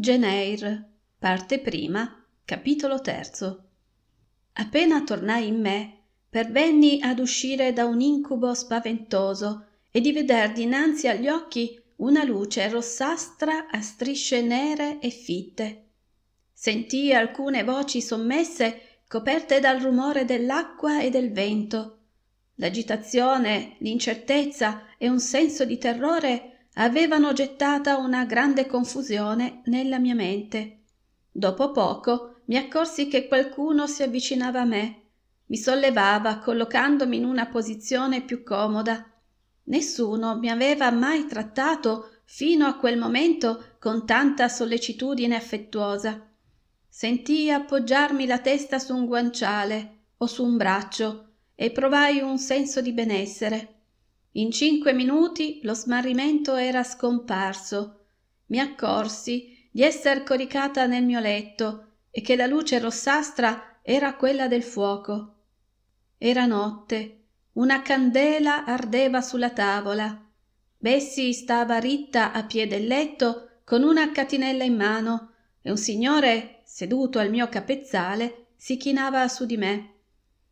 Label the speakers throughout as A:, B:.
A: Geneir, parte prima, capitolo terzo. Appena tornai in me, pervenni ad uscire da un incubo spaventoso e di veder dinanzi agli occhi una luce rossastra a strisce nere e fitte. Sentii alcune voci sommesse coperte dal rumore dell'acqua e del vento. L'agitazione, l'incertezza e un senso di terrore avevano gettata una grande confusione nella mia mente. Dopo poco mi accorsi che qualcuno si avvicinava a me, mi sollevava collocandomi in una posizione più comoda. Nessuno mi aveva mai trattato fino a quel momento con tanta sollecitudine affettuosa. Sentii appoggiarmi la testa su un guanciale o su un braccio e provai un senso di benessere in cinque minuti lo smarrimento era scomparso mi accorsi di esser coricata nel mio letto e che la luce rossastra era quella del fuoco era notte una candela ardeva sulla tavola bessi stava ritta a piè del letto con una catinella in mano e un signore seduto al mio capezzale si chinava su di me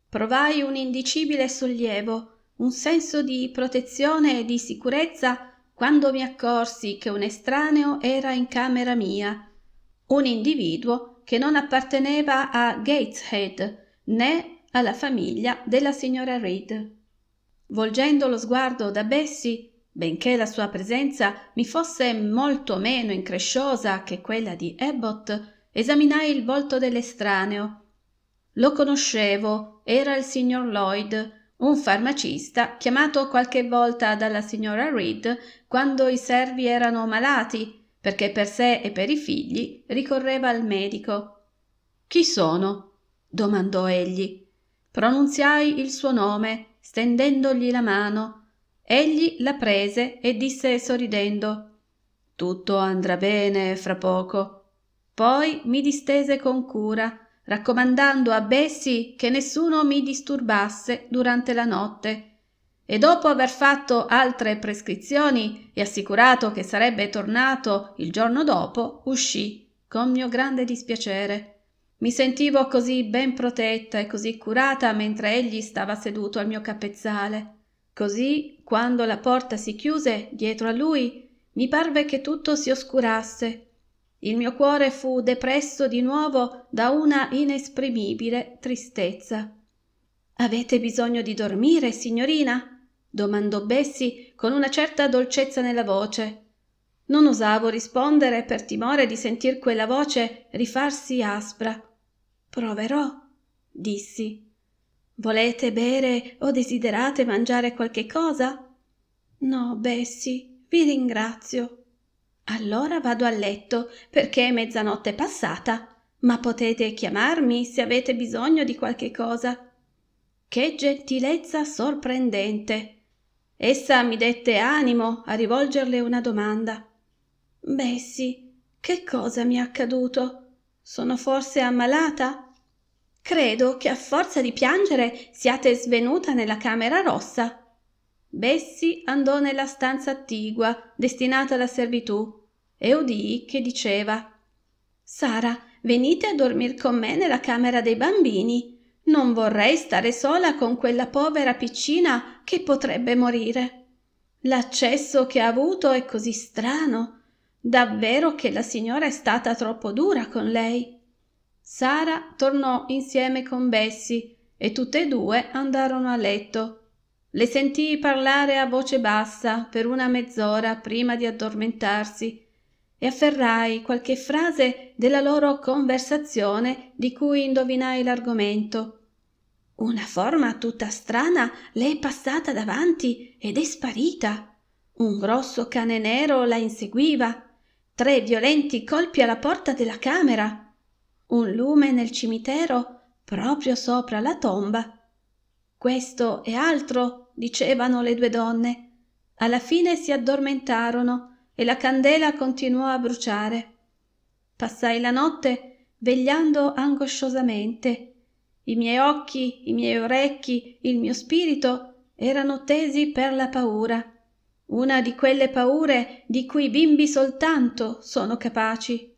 A: provai un indicibile sollievo un senso di protezione e di sicurezza quando mi accorsi che un estraneo era in camera mia un individuo che non apparteneva a gateshead né alla famiglia della signora reed volgendo lo sguardo da bessie benché la sua presenza mi fosse molto meno incresciosa che quella di abbott esaminai il volto dell'estraneo lo conoscevo era il signor lloyd un farmacista, chiamato qualche volta dalla signora Reed quando i servi erano malati, perché per sé e per i figli ricorreva al medico. Chi sono? domandò egli. Pronunziai il suo nome, stendendogli la mano. Egli la prese e disse sorridendo Tutto andrà bene fra poco. Poi mi distese con cura raccomandando a Bessie che nessuno mi disturbasse durante la notte e dopo aver fatto altre prescrizioni e assicurato che sarebbe tornato il giorno dopo, uscì con mio grande dispiacere. Mi sentivo così ben protetta e così curata mentre egli stava seduto al mio capezzale. Così, quando la porta si chiuse dietro a lui, mi parve che tutto si oscurasse il mio cuore fu depresso di nuovo da una inesprimibile tristezza. Avete bisogno di dormire, signorina? domandò Bessie con una certa dolcezza nella voce. Non osavo rispondere per timore di sentir quella voce rifarsi aspra. Proverò, dissi. Volete bere o desiderate mangiare qualche cosa? No, Bessie, vi ringrazio. Allora vado a letto perché è mezzanotte passata, ma potete chiamarmi se avete bisogno di qualche cosa. Che gentilezza sorprendente! Essa mi dette animo a rivolgerle una domanda. Bessi, che cosa mi è accaduto? Sono forse ammalata? Credo che a forza di piangere siate svenuta nella camera rossa. Bessi andò nella stanza attigua destinata alla servitù e udii che diceva Sara, venite a dormir con me nella camera dei bambini. Non vorrei stare sola con quella povera piccina che potrebbe morire. L'accesso che ha avuto è così strano. Davvero che la signora è stata troppo dura con lei. Sara tornò insieme con Bessie e tutte e due andarono a letto. Le sentii parlare a voce bassa per una mezz'ora prima di addormentarsi e afferrai qualche frase della loro conversazione di cui indovinai l'argomento. Una forma tutta strana le è passata davanti ed è sparita. Un grosso cane nero la inseguiva. Tre violenti colpi alla porta della camera. Un lume nel cimitero proprio sopra la tomba. Questo e altro dicevano le due donne. Alla fine si addormentarono e la candela continuò a bruciare. Passai la notte vegliando angosciosamente. I miei occhi, i miei orecchi, il mio spirito erano tesi per la paura, una di quelle paure di cui i bimbi soltanto sono capaci.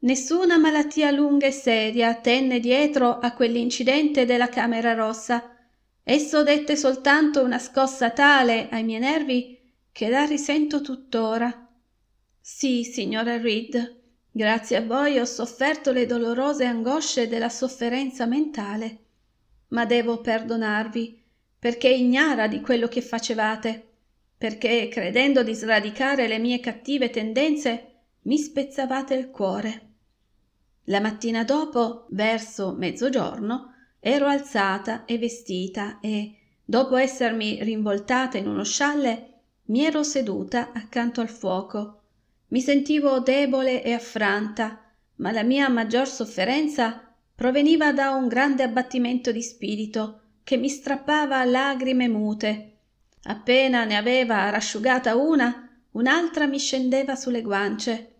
A: Nessuna malattia lunga e seria tenne dietro a quell'incidente della camera rossa. Esso dette soltanto una scossa tale ai miei nervi che la risento tuttora. Sì, signora Reed, grazie a voi ho sofferto le dolorose angosce della sofferenza mentale, ma devo perdonarvi, perché ignara di quello che facevate, perché credendo di sradicare le mie cattive tendenze, mi spezzavate il cuore. La mattina dopo, verso mezzogiorno, ero alzata e vestita e, dopo essermi rinvoltata in uno scialle, mi ero seduta accanto al fuoco. Mi sentivo debole e affranta, ma la mia maggior sofferenza proveniva da un grande abbattimento di spirito che mi strappava a lagrime mute. Appena ne aveva rasciugata una, un'altra mi scendeva sulle guance.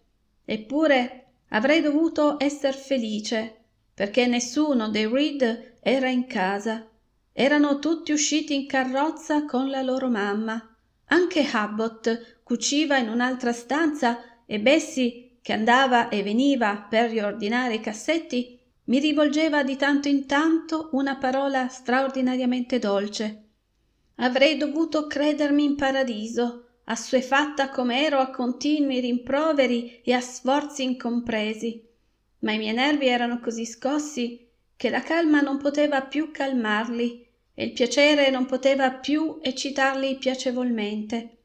A: Eppure avrei dovuto essere felice, perché nessuno dei Reed era in casa. Erano tutti usciti in carrozza con la loro mamma anche abbott cuciva in un'altra stanza e bessie che andava e veniva per riordinare i cassetti mi rivolgeva di tanto in tanto una parola straordinariamente dolce avrei dovuto credermi in paradiso assuefatta come ero a continui rimproveri e a sforzi incompresi ma i miei nervi erano così scossi che la calma non poteva più calmarli e il piacere non poteva più eccitarli piacevolmente.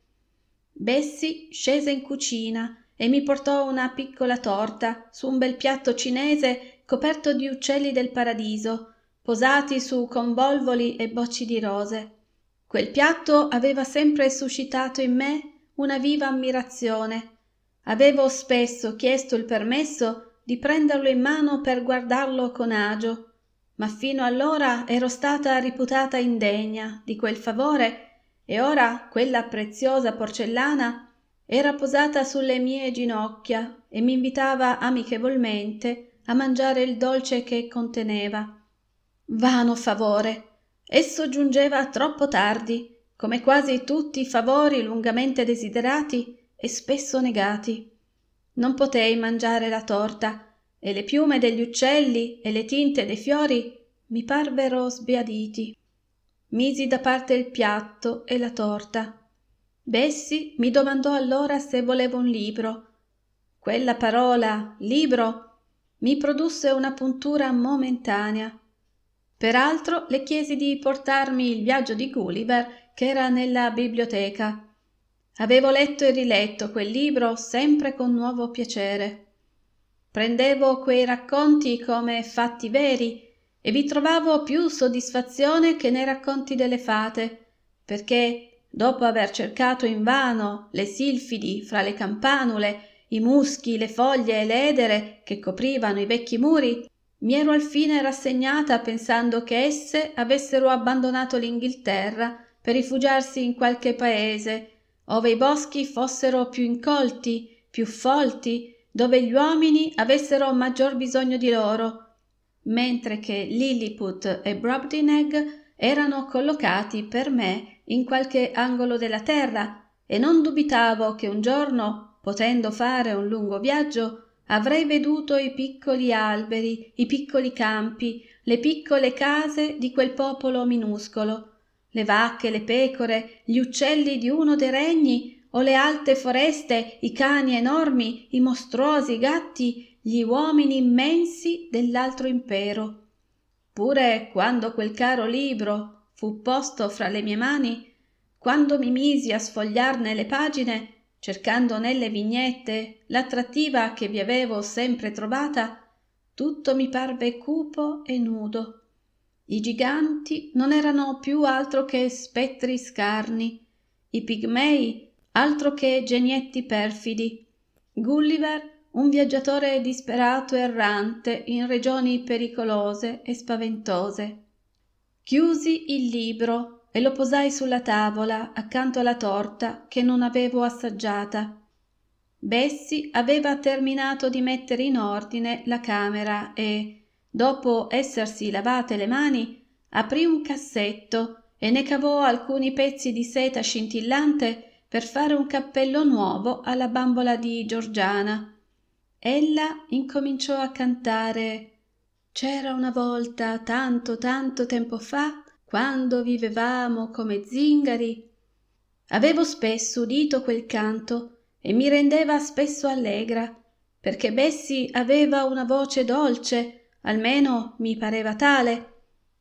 A: Bessi scese in cucina e mi portò una piccola torta su un bel piatto cinese coperto di uccelli del paradiso, posati su convolvoli e bocci di rose. Quel piatto aveva sempre suscitato in me una viva ammirazione. Avevo spesso chiesto il permesso di prenderlo in mano per guardarlo con agio ma fino allora ero stata riputata indegna di quel favore e ora quella preziosa porcellana era posata sulle mie ginocchia e m'invitava amichevolmente a mangiare il dolce che conteneva vano favore esso giungeva troppo tardi come quasi tutti i favori lungamente desiderati e spesso negati non potei mangiare la torta e le piume degli uccelli e le tinte dei fiori mi parvero sbiaditi. Misi da parte il piatto e la torta. Bessi mi domandò allora se volevo un libro. Quella parola libro mi produsse una puntura momentanea. Peraltro le chiesi di portarmi il viaggio di Gulliver che era nella biblioteca. Avevo letto e riletto quel libro sempre con nuovo piacere. Prendevo quei racconti come fatti veri e vi trovavo più soddisfazione che nei racconti delle fate, perché, dopo aver cercato invano le silfidi fra le campanule, i muschi, le foglie e le edere che coprivano i vecchi muri, mi ero alfine rassegnata pensando che esse avessero abbandonato l'Inghilterra per rifugiarsi in qualche paese, ove i boschi fossero più incolti, più folti, dove gli uomini avessero maggior bisogno di loro, mentre che Lilliput e Brobdineg erano collocati per me in qualche angolo della terra e non dubitavo che un giorno, potendo fare un lungo viaggio, avrei veduto i piccoli alberi, i piccoli campi, le piccole case di quel popolo minuscolo, le vacche, le pecore, gli uccelli di uno dei regni o le alte foreste i cani enormi i mostruosi gatti gli uomini immensi dell'altro impero pure quando quel caro libro fu posto fra le mie mani quando mi misi a sfogliarne le pagine cercando nelle vignette l'attrattiva che vi avevo sempre trovata tutto mi parve cupo e nudo i giganti non erano più altro che spettri scarni i pigmei altro che genietti perfidi gulliver un viaggiatore disperato errante in regioni pericolose e spaventose chiusi il libro e lo posai sulla tavola accanto alla torta che non avevo assaggiata bessi aveva terminato di mettere in ordine la camera e dopo essersi lavate le mani aprì un cassetto e ne cavò alcuni pezzi di seta scintillante per fare un cappello nuovo alla bambola di giorgiana ella incominciò a cantare c'era una volta tanto tanto tempo fa quando vivevamo come zingari avevo spesso udito quel canto e mi rendeva spesso allegra perché bessi aveva una voce dolce almeno mi pareva tale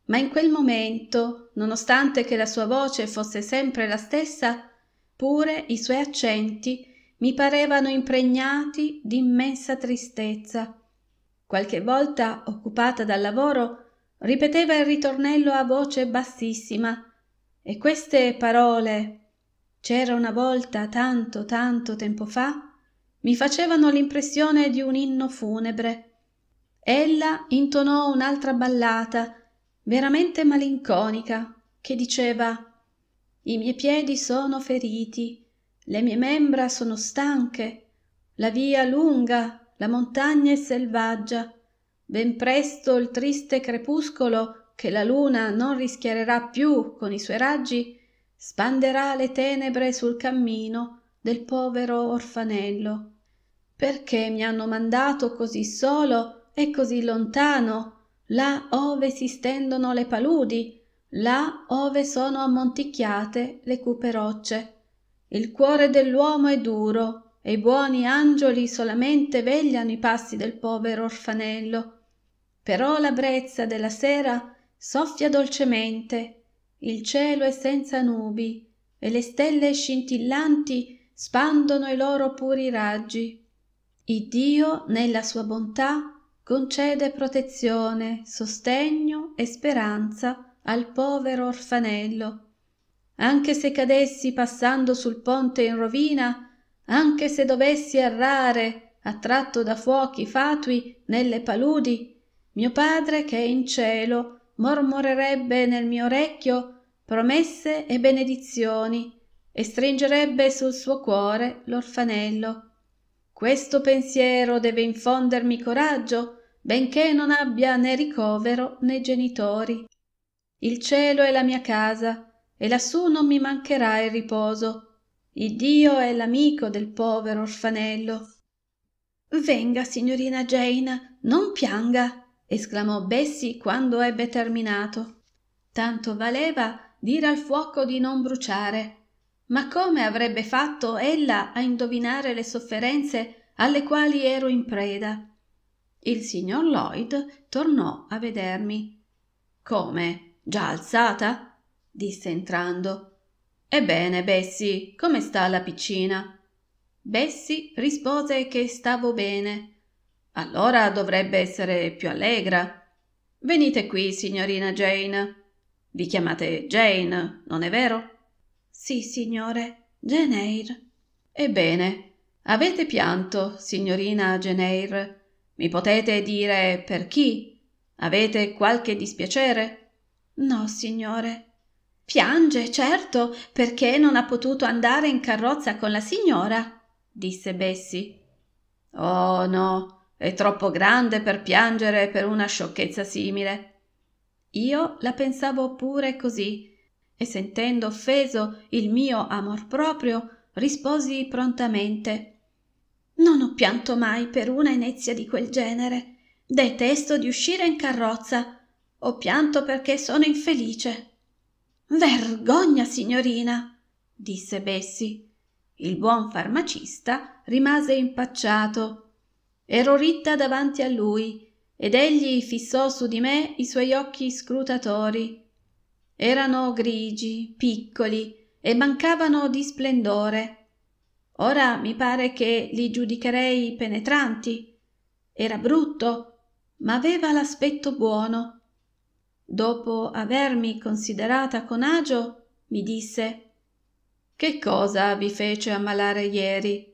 A: ma in quel momento nonostante che la sua voce fosse sempre la stessa pure i suoi accenti mi parevano impregnati d'immensa tristezza qualche volta occupata dal lavoro ripeteva il ritornello a voce bassissima e queste parole c'era una volta tanto tanto tempo fa mi facevano l'impressione di un inno funebre ella intonò un'altra ballata veramente malinconica che diceva i miei piedi sono feriti le mie membra sono stanche la via lunga la montagna è selvaggia ben presto il triste crepuscolo che la luna non rischiarerà più con i suoi raggi spanderà le tenebre sul cammino del povero orfanello perché mi hanno mandato così solo e così lontano là ove si stendono le paludi là ove sono ammonticchiate le cupe rocce il cuore dell'uomo è duro e i buoni angioli solamente vegliano i passi del povero orfanello però la brezza della sera soffia dolcemente il cielo è senza nubi e le stelle scintillanti spandono i loro puri raggi Dio, nella sua bontà concede protezione sostegno e speranza al povero orfanello anche se cadessi passando sul ponte in rovina anche se dovessi errare attratto da fuochi fatui nelle paludi mio padre che è in cielo mormorerebbe nel mio orecchio promesse e benedizioni e stringerebbe sul suo cuore l'orfanello questo pensiero deve infondermi coraggio benché non abbia né ricovero né genitori il cielo è la mia casa e lassù non mi mancherà il riposo iddio è l'amico del povero orfanello venga signorina jane non pianga esclamò bessie quando ebbe terminato tanto valeva dire al fuoco di non bruciare ma come avrebbe fatto ella a indovinare le sofferenze alle quali ero in preda il signor lloyd tornò a vedermi come già alzata disse entrando ebbene Bessie, come sta la piccina Bessie rispose che stavo bene allora dovrebbe essere più allegra venite qui signorina jane vi chiamate jane non è vero sì signore jane eyre ebbene avete pianto signorina jane eyre mi potete dire per chi avete qualche dispiacere no signore piange certo perché non ha potuto andare in carrozza con la signora disse bessi oh no è troppo grande per piangere per una sciocchezza simile io la pensavo pure così e sentendo offeso il mio amor proprio risposi prontamente non ho pianto mai per una inezia di quel genere detesto di uscire in carrozza ho pianto perché sono infelice. Vergogna, signorina, disse Bessie. Il buon farmacista rimase impacciato. Ero ritta davanti a lui ed egli fissò su di me i suoi occhi scrutatori. Erano grigi, piccoli e mancavano di splendore. Ora mi pare che li giudicherei penetranti. Era brutto, ma aveva l'aspetto buono Dopo avermi considerata con agio, mi disse Che cosa vi fece ammalare ieri?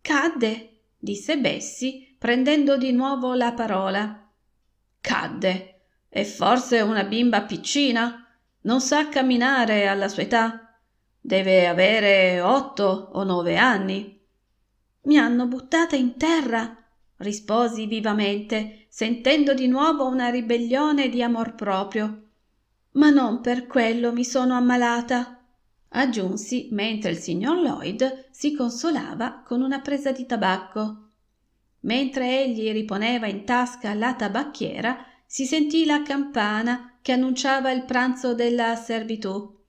A: Cadde, disse Bessi, prendendo di nuovo la parola. Cadde. È forse una bimba piccina? Non sa camminare alla sua età. Deve avere otto o nove anni. Mi hanno buttata in terra, risposi vivamente, sentendo di nuovo una ribellione di amor proprio ma non per quello mi sono ammalata aggiunsi mentre il signor lloyd si consolava con una presa di tabacco mentre egli riponeva in tasca la tabacchiera si sentì la campana che annunciava il pranzo della servitù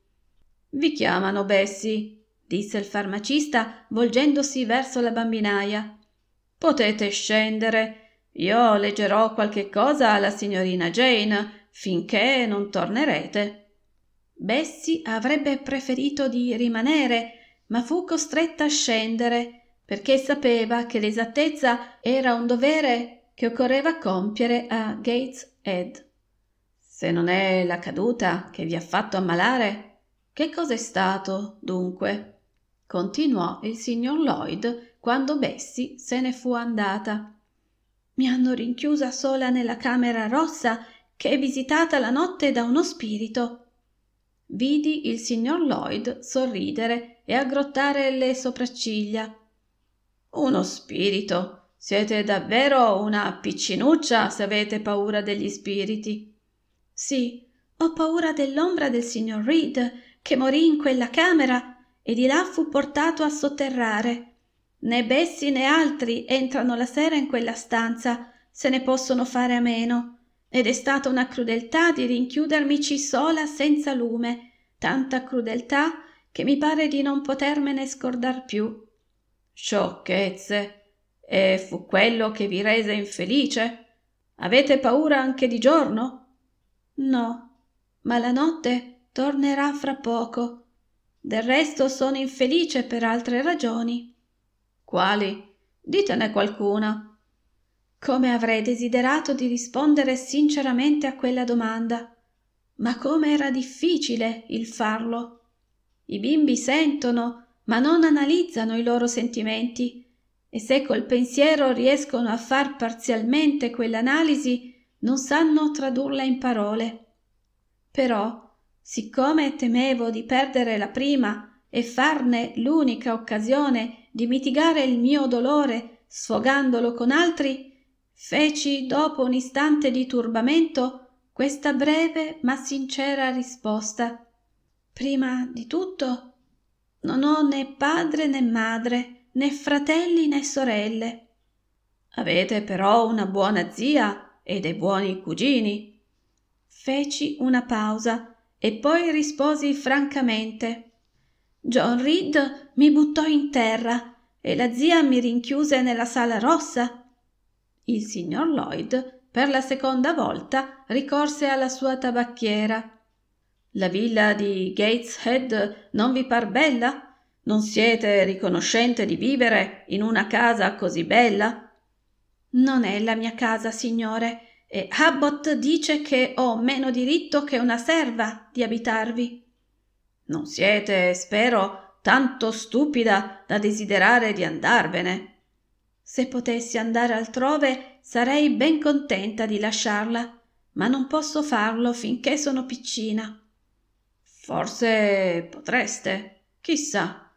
A: vi chiamano bessie disse il farmacista volgendosi verso la bambinaia potete scendere io leggerò qualche cosa alla signorina Jane finché non tornerete. Bessie avrebbe preferito di rimanere, ma fu costretta a scendere perché sapeva che l'esattezza era un dovere che occorreva compiere a Gates Ed. Se non è la caduta che vi ha fatto ammalare, che cos'è stato, dunque? continuò il signor Lloyd quando Bessie se ne fu andata. Mi hanno rinchiusa sola nella camera rossa che è visitata la notte da uno spirito. Vidi il signor Lloyd sorridere e aggrottare le sopracciglia. Uno spirito. Siete davvero una piccinuccia se avete paura degli spiriti. Sì, ho paura dell'ombra del signor Reed che morì in quella camera e di là fu portato a sotterrare. Né Bessi né altri entrano la sera in quella stanza, se ne possono fare a meno. Ed è stata una crudeltà di rinchiudermici sola senza lume, tanta crudeltà che mi pare di non potermene scordar più. Sciocchezze! E fu quello che vi rese infelice? Avete paura anche di giorno? No, ma la notte tornerà fra poco. Del resto sono infelice per altre ragioni quali ditene qualcuna come avrei desiderato di rispondere sinceramente a quella domanda ma come era difficile il farlo i bimbi sentono ma non analizzano i loro sentimenti e se col pensiero riescono a far parzialmente quell'analisi non sanno tradurla in parole però siccome temevo di perdere la prima e farne l'unica occasione di mitigare il mio dolore sfogandolo con altri feci dopo un istante di turbamento questa breve ma sincera risposta prima di tutto non ho né padre né madre né fratelli né sorelle avete però una buona zia e dei buoni cugini feci una pausa e poi risposi francamente John Reed mi buttò in terra e la zia mi rinchiuse nella sala rossa. Il signor Lloyd, per la seconda volta, ricorse alla sua tabacchiera. La villa di Gateshead non vi par bella? Non siete riconoscente di vivere in una casa così bella? Non è la mia casa, signore, e Abbott dice che ho meno diritto che una serva di abitarvi. Non siete, spero, tanto stupida da desiderare di andarvene. Se potessi andare altrove sarei ben contenta di lasciarla, ma non posso farlo finché sono piccina. Forse potreste, chissà.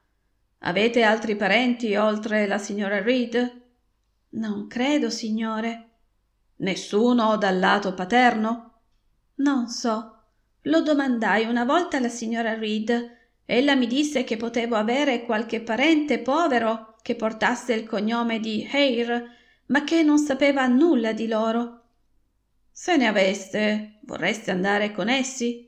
A: Avete altri parenti oltre la signora Reed? Non credo, signore. Nessuno dal lato paterno? Non so. Lo domandai una volta alla signora Reed. Ella mi disse che potevo avere qualche parente povero che portasse il cognome di Hare, ma che non sapeva nulla di loro. Se ne aveste, vorreste andare con essi?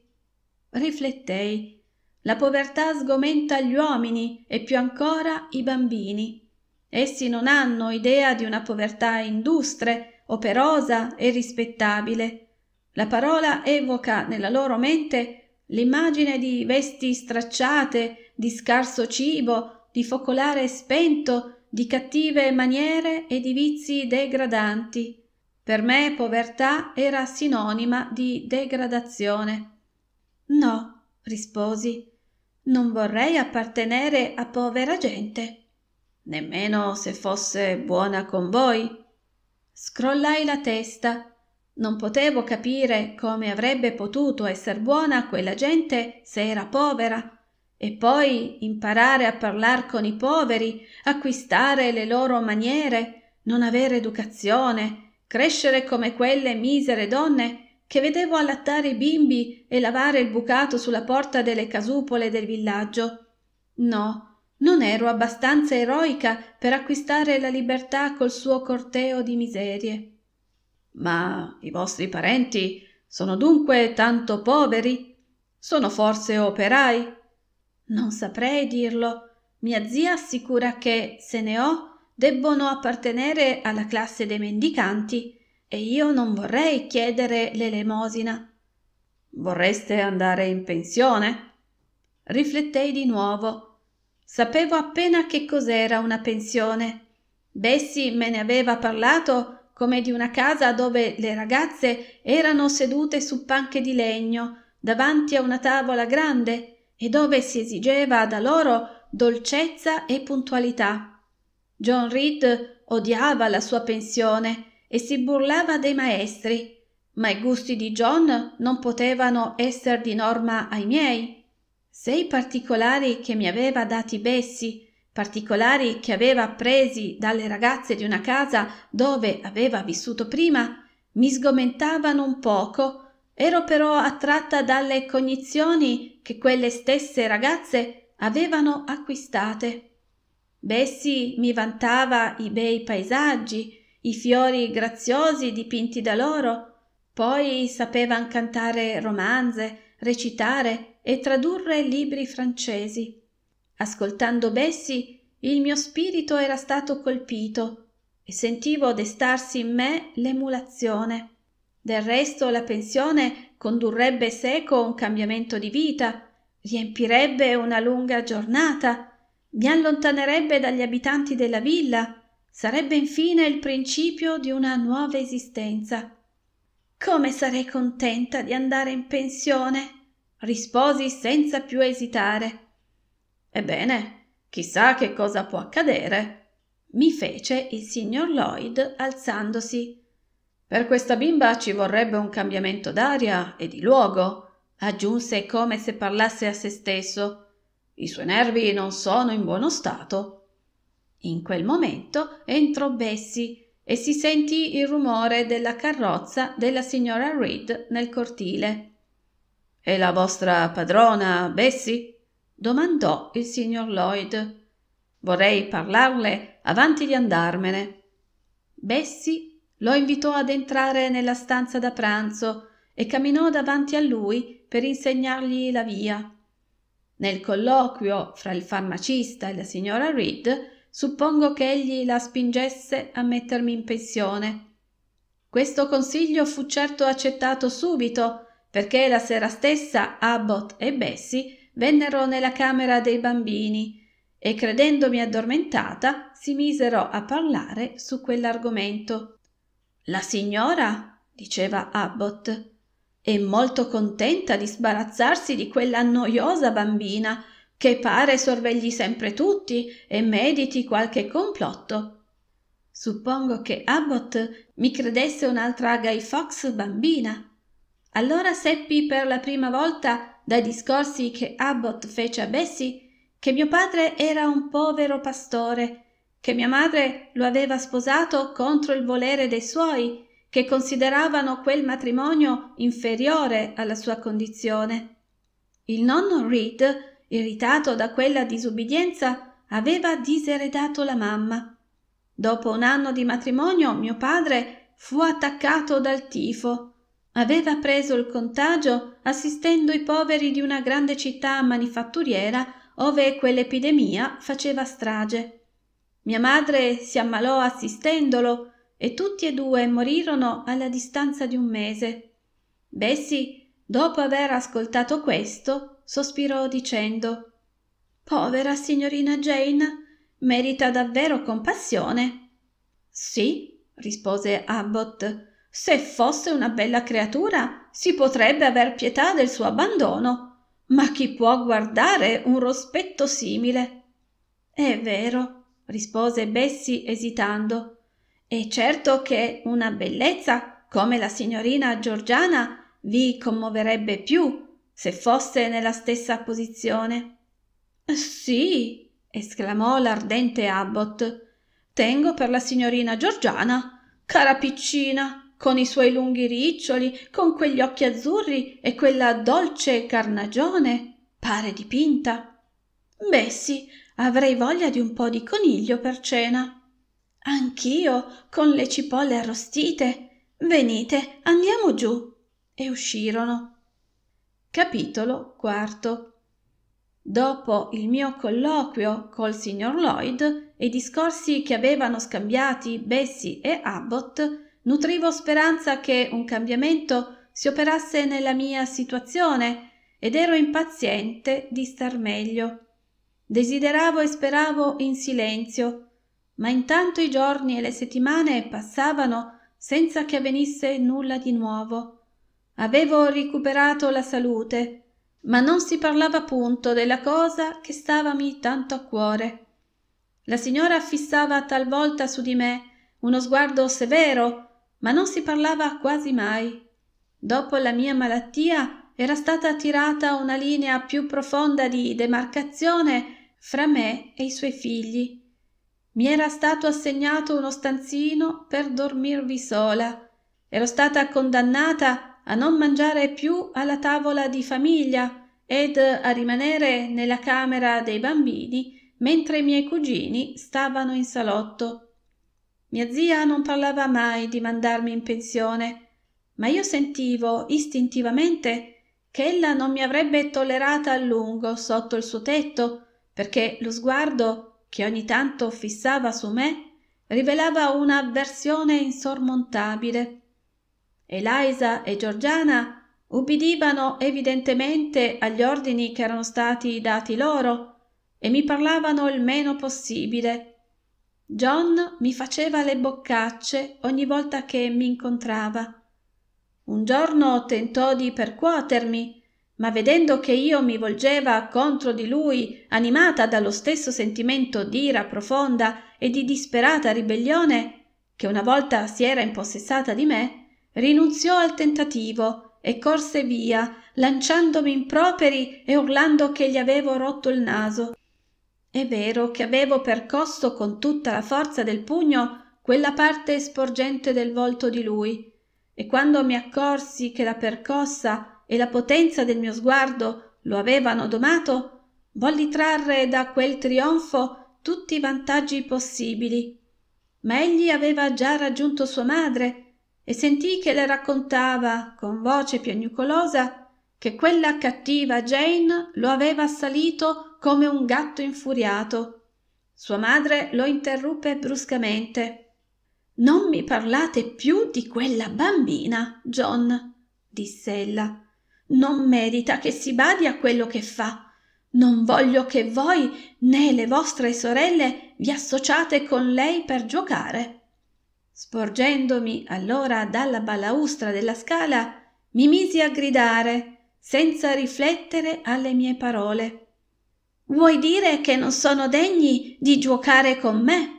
A: Riflettei. La povertà sgomenta gli uomini e più ancora i bambini. Essi non hanno idea di una povertà industre, operosa e rispettabile. La parola evoca nella loro mente l'immagine di vesti stracciate, di scarso cibo, di focolare spento, di cattive maniere e di vizi degradanti. Per me povertà era sinonima di degradazione. No, risposi, non vorrei appartenere a povera gente. Nemmeno se fosse buona con voi. Scrollai la testa non potevo capire come avrebbe potuto essere buona quella gente se era povera e poi imparare a parlare con i poveri, acquistare le loro maniere, non avere educazione, crescere come quelle misere donne che vedevo allattare i bimbi e lavare il bucato sulla porta delle casupole del villaggio. No, non ero abbastanza eroica per acquistare la libertà col suo corteo di miserie. Ma i vostri parenti sono dunque tanto poveri? Sono forse operai? Non saprei dirlo. Mia zia assicura che, se ne ho, debbono appartenere alla classe dei mendicanti e io non vorrei chiedere l'elemosina. Vorreste andare in pensione? Riflettei di nuovo. Sapevo appena che cos'era una pensione. Bessie me ne aveva parlato come di una casa dove le ragazze erano sedute su panche di legno davanti a una tavola grande e dove si esigeva da loro dolcezza e puntualità. John Reed odiava la sua pensione e si burlava dei maestri, ma i gusti di John non potevano essere di norma ai miei. Se i particolari che mi aveva dati Bessie particolari che aveva appresi dalle ragazze di una casa dove aveva vissuto prima mi sgomentavano un poco ero però attratta dalle cognizioni che quelle stesse ragazze avevano acquistate bessi mi vantava i bei paesaggi i fiori graziosi dipinti da loro poi sapevan cantare romanze recitare e tradurre libri francesi ascoltando bessie il mio spirito era stato colpito e sentivo destarsi in me l'emulazione del resto la pensione condurrebbe seco un cambiamento di vita riempirebbe una lunga giornata mi allontanerebbe dagli abitanti della villa sarebbe infine il principio di una nuova esistenza come sarei contenta di andare in pensione risposi senza più esitare Ebbene, chissà che cosa può accadere, mi fece il signor Lloyd alzandosi. Per questa bimba ci vorrebbe un cambiamento d'aria e di luogo, aggiunse come se parlasse a se stesso. I suoi nervi non sono in buono stato. In quel momento entrò Bessie e si sentì il rumore della carrozza della signora Reed nel cortile. È la vostra padrona, Bessie? domandò il signor Lloyd. Vorrei parlarle avanti di andarmene. Bessie lo invitò ad entrare nella stanza da pranzo e camminò davanti a lui per insegnargli la via. Nel colloquio fra il farmacista e la signora Reed, suppongo che egli la spingesse a mettermi in pensione. Questo consiglio fu certo accettato subito, perché la sera stessa Abbott e Bessie vennero nella camera dei bambini e credendomi addormentata si misero a parlare su quell'argomento. La signora, diceva Abbott, è molto contenta di sbarazzarsi di quella noiosa bambina che pare sorvegli sempre tutti e mediti qualche complotto. Suppongo che Abbott mi credesse un'altra Guy Fox bambina allora seppi per la prima volta dai discorsi che Abbott fece a Bessie che mio padre era un povero pastore, che mia madre lo aveva sposato contro il volere dei suoi, che consideravano quel matrimonio inferiore alla sua condizione. Il nonno Reed, irritato da quella disubbidienza, aveva diseredato la mamma. Dopo un anno di matrimonio mio padre fu attaccato dal tifo Aveva preso il contagio assistendo i poveri di una grande città manifatturiera ove quell'epidemia faceva strage. Mia madre si ammalò assistendolo e tutti e due morirono alla distanza di un mese. Bessie, dopo aver ascoltato questo, sospirò dicendo Povera signorina Jane, merita davvero compassione. Sì, rispose Abbott, se fosse una bella creatura si potrebbe aver pietà del suo abbandono ma chi può guardare un rospetto simile è vero rispose bessi esitando è certo che una bellezza come la signorina giorgiana vi commuoverebbe più se fosse nella stessa posizione sì esclamò l'ardente Abbott. tengo per la signorina giorgiana cara piccina con i suoi lunghi riccioli con quegli occhi azzurri e quella dolce carnagione pare dipinta beh sì avrei voglia di un po di coniglio per cena anch'io con le cipolle arrostite venite andiamo giù e uscirono capitolo quarto Dopo il mio colloquio col signor Lloyd e i discorsi che avevano scambiati Bessie e Abbott, Nutrivo speranza che un cambiamento si operasse nella mia situazione ed ero impaziente di star meglio. Desideravo e speravo in silenzio, ma intanto i giorni e le settimane passavano senza che avvenisse nulla di nuovo. Avevo recuperato la salute, ma non si parlava appunto della cosa che stavami tanto a cuore. La signora fissava talvolta su di me uno sguardo severo ma non si parlava quasi mai. Dopo la mia malattia era stata tirata una linea più profonda di demarcazione fra me e i suoi figli. Mi era stato assegnato uno stanzino per dormirvi sola. Ero stata condannata a non mangiare più alla tavola di famiglia ed a rimanere nella camera dei bambini mentre i miei cugini stavano in salotto. Mia zia non parlava mai di mandarmi in pensione, ma io sentivo istintivamente che ella non mi avrebbe tollerata a lungo sotto il suo tetto, perché lo sguardo che ogni tanto fissava su me rivelava un'avversione insormontabile. Eliza e Giorgiana ubbidivano evidentemente agli ordini che erano stati dati loro e mi parlavano il meno possibile John mi faceva le boccacce ogni volta che mi incontrava. Un giorno tentò di percuotermi, ma vedendo che io mi volgeva contro di lui, animata dallo stesso sentimento d'ira profonda e di disperata ribellione che una volta si era impossessata di me, rinunziò al tentativo e corse via, lanciandomi improperi e urlando che gli avevo rotto il naso è vero che avevo percosso con tutta la forza del pugno quella parte sporgente del volto di lui, e quando mi accorsi che la percossa e la potenza del mio sguardo lo avevano domato, volli trarre da quel trionfo tutti i vantaggi possibili. Ma egli aveva già raggiunto sua madre e sentì che le raccontava con voce piagnucolosa che quella cattiva Jane lo aveva assalito come un gatto infuriato. Sua madre lo interruppe bruscamente. Non mi parlate più di quella bambina, John, disse ella. Non merita che si badi a quello che fa. Non voglio che voi né le vostre sorelle vi associate con lei per giocare. Sporgendomi allora dalla balaustra della scala, mi misi a gridare, senza riflettere alle mie parole. Vuoi dire che non sono degni di giocare con me?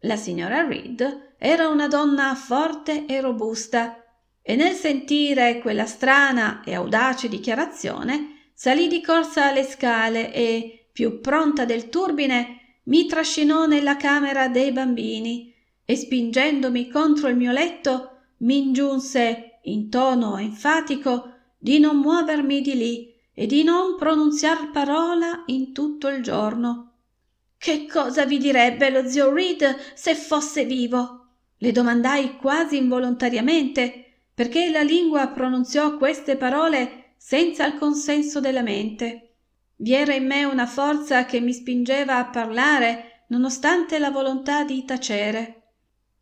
A: La signora Reed era una donna forte e robusta, e nel sentire quella strana e audace dichiarazione salì di corsa alle scale e, più pronta del turbine, mi trascinò nella camera dei bambini e spingendomi contro il mio letto mi ingiunse in tono enfatico di non muovermi di lì e di non pronunziar parola in tutto il giorno. Che cosa vi direbbe lo zio Reed se fosse vivo? Le domandai quasi involontariamente, perché la lingua pronunziò queste parole senza il consenso della mente. Vi era in me una forza che mi spingeva a parlare, nonostante la volontà di tacere.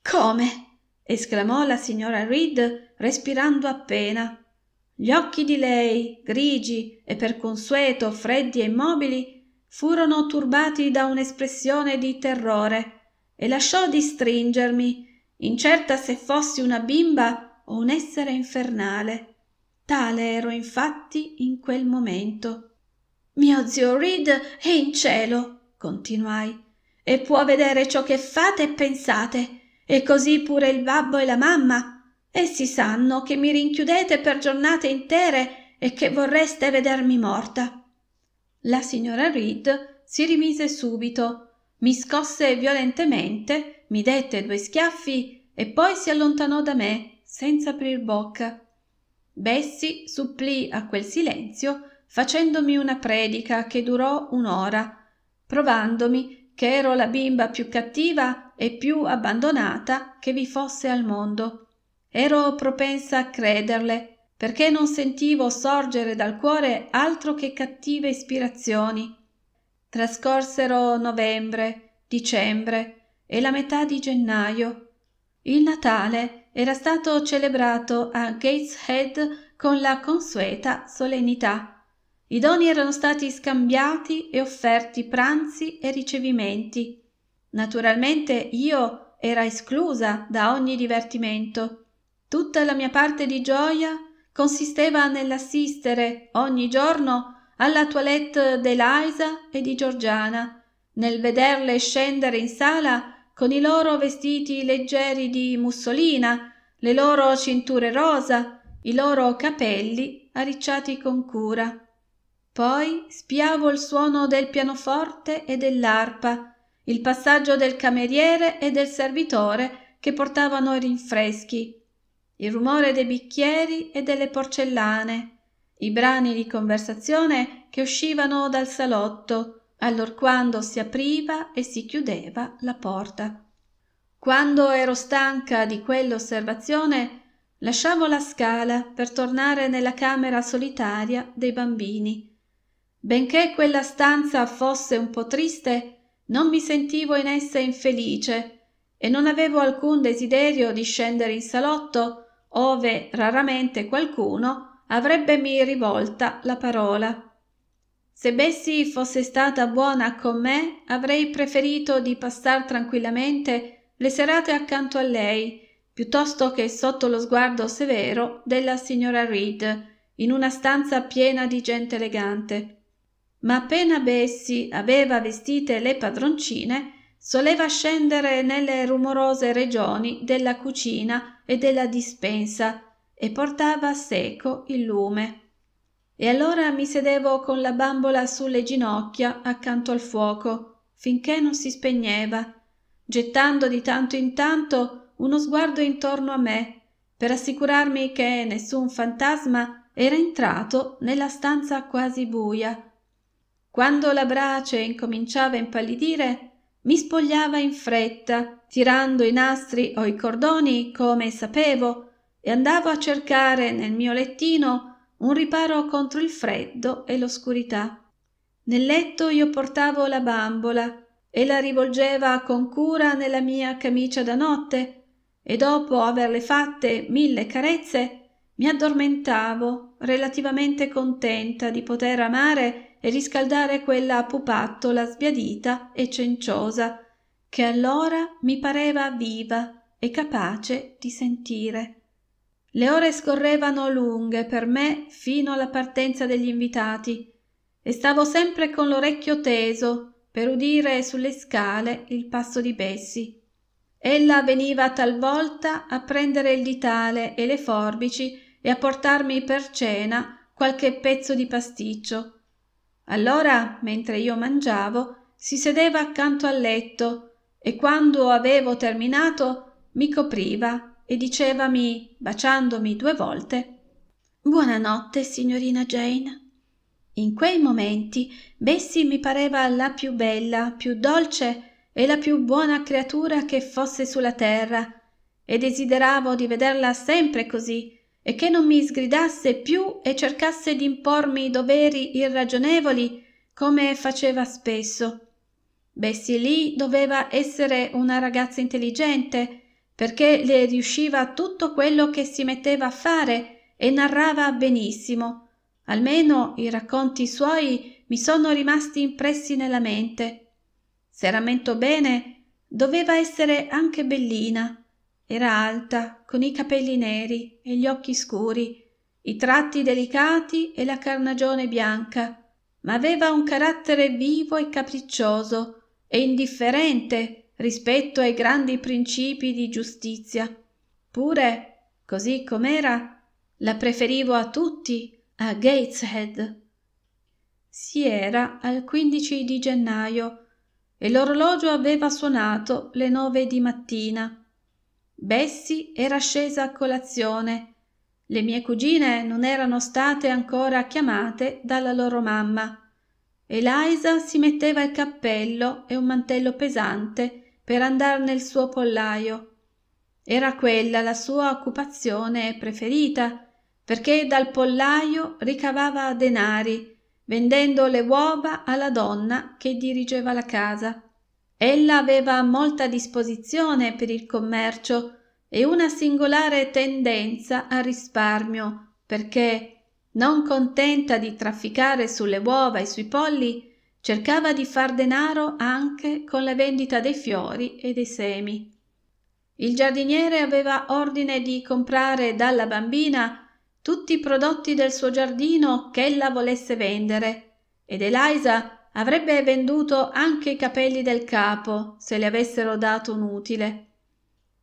A: Come? esclamò la signora Reed respirando appena. Gli occhi di lei, grigi e per consueto freddi e immobili, furono turbati da un'espressione di terrore e lasciò di stringermi, incerta se fossi una bimba o un essere infernale. Tale ero infatti in quel momento. Mio zio Reed è in cielo, continuai, e può vedere ciò che fate e pensate, e così pure il babbo e la mamma Essi sanno che mi rinchiudete per giornate intere e che vorreste vedermi morta. La signora Reed si rimise subito, mi scosse violentemente, mi dette due schiaffi e poi si allontanò da me senza aprir bocca. Bessie supplì a quel silenzio facendomi una predica che durò un'ora, provandomi che ero la bimba più cattiva e più abbandonata che vi fosse al mondo. Ero propensa a crederle perché non sentivo sorgere dal cuore altro che cattive ispirazioni. Trascorsero novembre, dicembre e la metà di gennaio. Il Natale era stato celebrato a Gateshead con la consueta solennità. I doni erano stati scambiati e offerti pranzi e ricevimenti. Naturalmente io era esclusa da ogni divertimento Tutta la mia parte di gioia consisteva nell'assistere ogni giorno alla toilette d'Eliza e di Giorgiana, nel vederle scendere in sala con i loro vestiti leggeri di mussolina, le loro cinture rosa, i loro capelli arricciati con cura. Poi spiavo il suono del pianoforte e dell'arpa, il passaggio del cameriere e del servitore che portavano i rinfreschi, il rumore dei bicchieri e delle porcellane, i brani di conversazione che uscivano dal salotto allorquando si apriva e si chiudeva la porta. Quando ero stanca di quell'osservazione, lasciavo la scala per tornare nella camera solitaria dei bambini. Benché quella stanza fosse un po' triste, non mi sentivo in essa infelice e non avevo alcun desiderio di scendere in salotto ove raramente qualcuno avrebbe mi rivolta la parola. Se Bessie fosse stata buona con me, avrei preferito di passar tranquillamente le serate accanto a lei, piuttosto che sotto lo sguardo severo della signora Reed, in una stanza piena di gente elegante. Ma appena Bessie aveva vestite le padroncine, Soleva scendere nelle rumorose regioni della cucina e della dispensa e portava seco il lume. E allora mi sedevo con la bambola sulle ginocchia accanto al fuoco, finché non si spegneva, gettando di tanto in tanto uno sguardo intorno a me, per assicurarmi che nessun fantasma era entrato nella stanza quasi buia. Quando la brace incominciava a impallidire, mi spogliava in fretta tirando i nastri o i cordoni come sapevo e andavo a cercare nel mio lettino un riparo contro il freddo e l'oscurità nel letto io portavo la bambola e la rivolgeva con cura nella mia camicia da notte e dopo averle fatte mille carezze mi addormentavo relativamente contenta di poter amare e riscaldare quella pupattola sbiadita e cenciosa che allora mi pareva viva e capace di sentire. Le ore scorrevano lunghe per me fino alla partenza degli invitati e stavo sempre con l'orecchio teso per udire sulle scale il passo di Bessi. Ella veniva talvolta a prendere il ditale e le forbici e a portarmi per cena qualche pezzo di pasticcio allora, mentre io mangiavo, si sedeva accanto al letto e quando avevo terminato mi copriva e dicevami, baciandomi due volte, Buonanotte, signorina Jane. In quei momenti Bessie mi pareva la più bella, più dolce e la più buona creatura che fosse sulla terra e desideravo di vederla sempre così e che non mi sgridasse più e cercasse di d'impormi doveri irragionevoli come faceva spesso. Bessie Lee doveva essere una ragazza intelligente perché le riusciva tutto quello che si metteva a fare e narrava benissimo. Almeno i racconti suoi mi sono rimasti impressi nella mente. Se rammento bene, doveva essere anche bellina era alta con i capelli neri e gli occhi scuri i tratti delicati e la carnagione bianca ma aveva un carattere vivo e capriccioso e indifferente rispetto ai grandi principii di giustizia pure così com'era la preferivo a tutti a gateshead si era al 15 di gennaio e l'orologio aveva suonato le nove di mattina Bessie era scesa a colazione. Le mie cugine non erano state ancora chiamate dalla loro mamma. Eliza si metteva il cappello e un mantello pesante per andare nel suo pollaio. Era quella la sua occupazione preferita, perché dal pollaio ricavava denari, vendendo le uova alla donna che dirigeva la casa. Ella aveva molta disposizione per il commercio e una singolare tendenza al risparmio, perché, non contenta di trafficare sulle uova e sui polli, cercava di far denaro anche con la vendita dei fiori e dei semi. Il giardiniere aveva ordine di comprare dalla bambina tutti i prodotti del suo giardino che ella volesse vendere ed Eliza Avrebbe venduto anche i capelli del capo se le avessero dato un utile.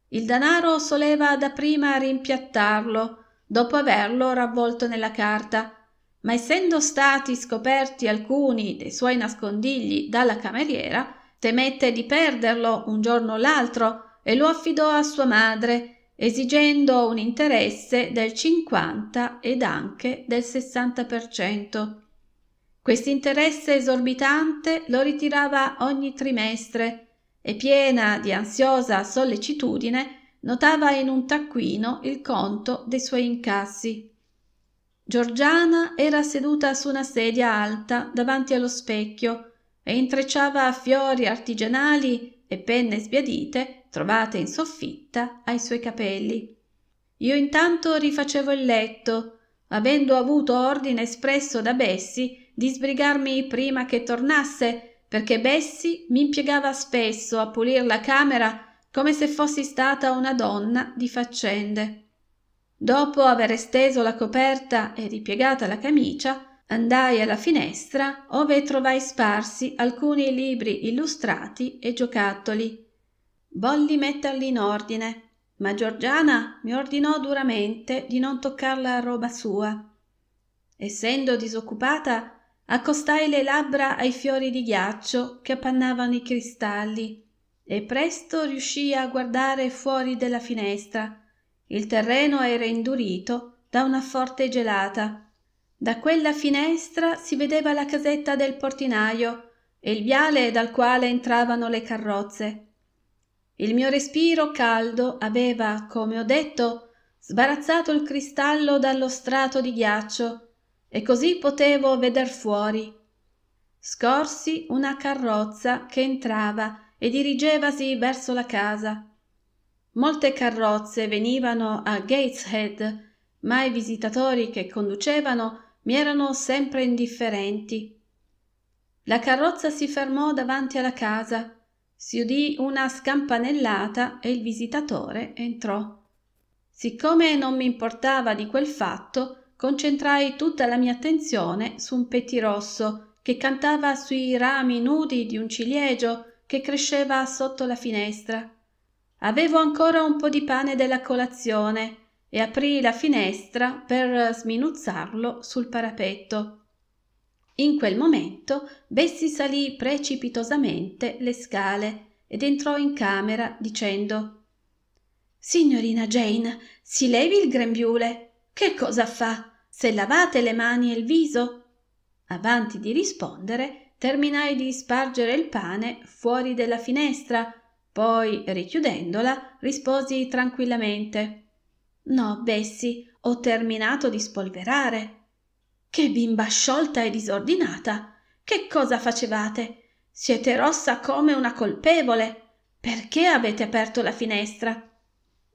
A: Il danaro soleva dapprima rimpiattarlo, dopo averlo ravvolto nella carta, ma essendo stati scoperti alcuni dei suoi nascondigli dalla cameriera, temette di perderlo un giorno o l'altro e lo affidò a sua madre, esigendo un interesse del 50 ed anche del 60%. Questo interesse esorbitante lo ritirava ogni trimestre e piena di ansiosa sollecitudine notava in un taccuino il conto dei suoi incassi. Giorgiana era seduta su una sedia alta davanti allo specchio e intrecciava fiori artigianali e penne sbiadite trovate in soffitta ai suoi capelli. Io intanto rifacevo il letto, avendo avuto ordine espresso da Bessi di sbrigarmi prima che tornasse perché Bessie mi impiegava spesso a pulir la camera come se fossi stata una donna di faccende. Dopo aver esteso la coperta e ripiegata la camicia, andai alla finestra ove trovai sparsi alcuni libri illustrati e giocattoli. Volli metterli in ordine, ma Giorgiana mi ordinò duramente di non toccar la roba sua. Essendo disoccupata, accostai le labbra ai fiori di ghiaccio che appannavano i cristalli e presto riuscii a guardare fuori della finestra. Il terreno era indurito da una forte gelata. Da quella finestra si vedeva la casetta del portinaio e il viale dal quale entravano le carrozze. Il mio respiro caldo aveva, come ho detto, sbarazzato il cristallo dallo strato di ghiaccio e così potevo veder fuori. Scorsi una carrozza che entrava e dirigevasi verso la casa. Molte carrozze venivano a Gateshead, ma i visitatori che conducevano mi erano sempre indifferenti. La carrozza si fermò davanti alla casa. Si udì una scampanellata e il visitatore entrò. Siccome non mi importava di quel fatto, concentrai tutta la mia attenzione su un petirosso che cantava sui rami nudi di un ciliegio che cresceva sotto la finestra. Avevo ancora un po' di pane della colazione e aprì la finestra per sminuzzarlo sul parapetto. In quel momento Bessi salì precipitosamente le scale ed entrò in camera dicendo Signorina Jane, si levi il grembiule che cosa fa se lavate le mani e il viso avanti di rispondere terminai di spargere il pane fuori della finestra poi richiudendola risposi tranquillamente no bessi ho terminato di spolverare che bimba sciolta e disordinata che cosa facevate siete rossa come una colpevole perché avete aperto la finestra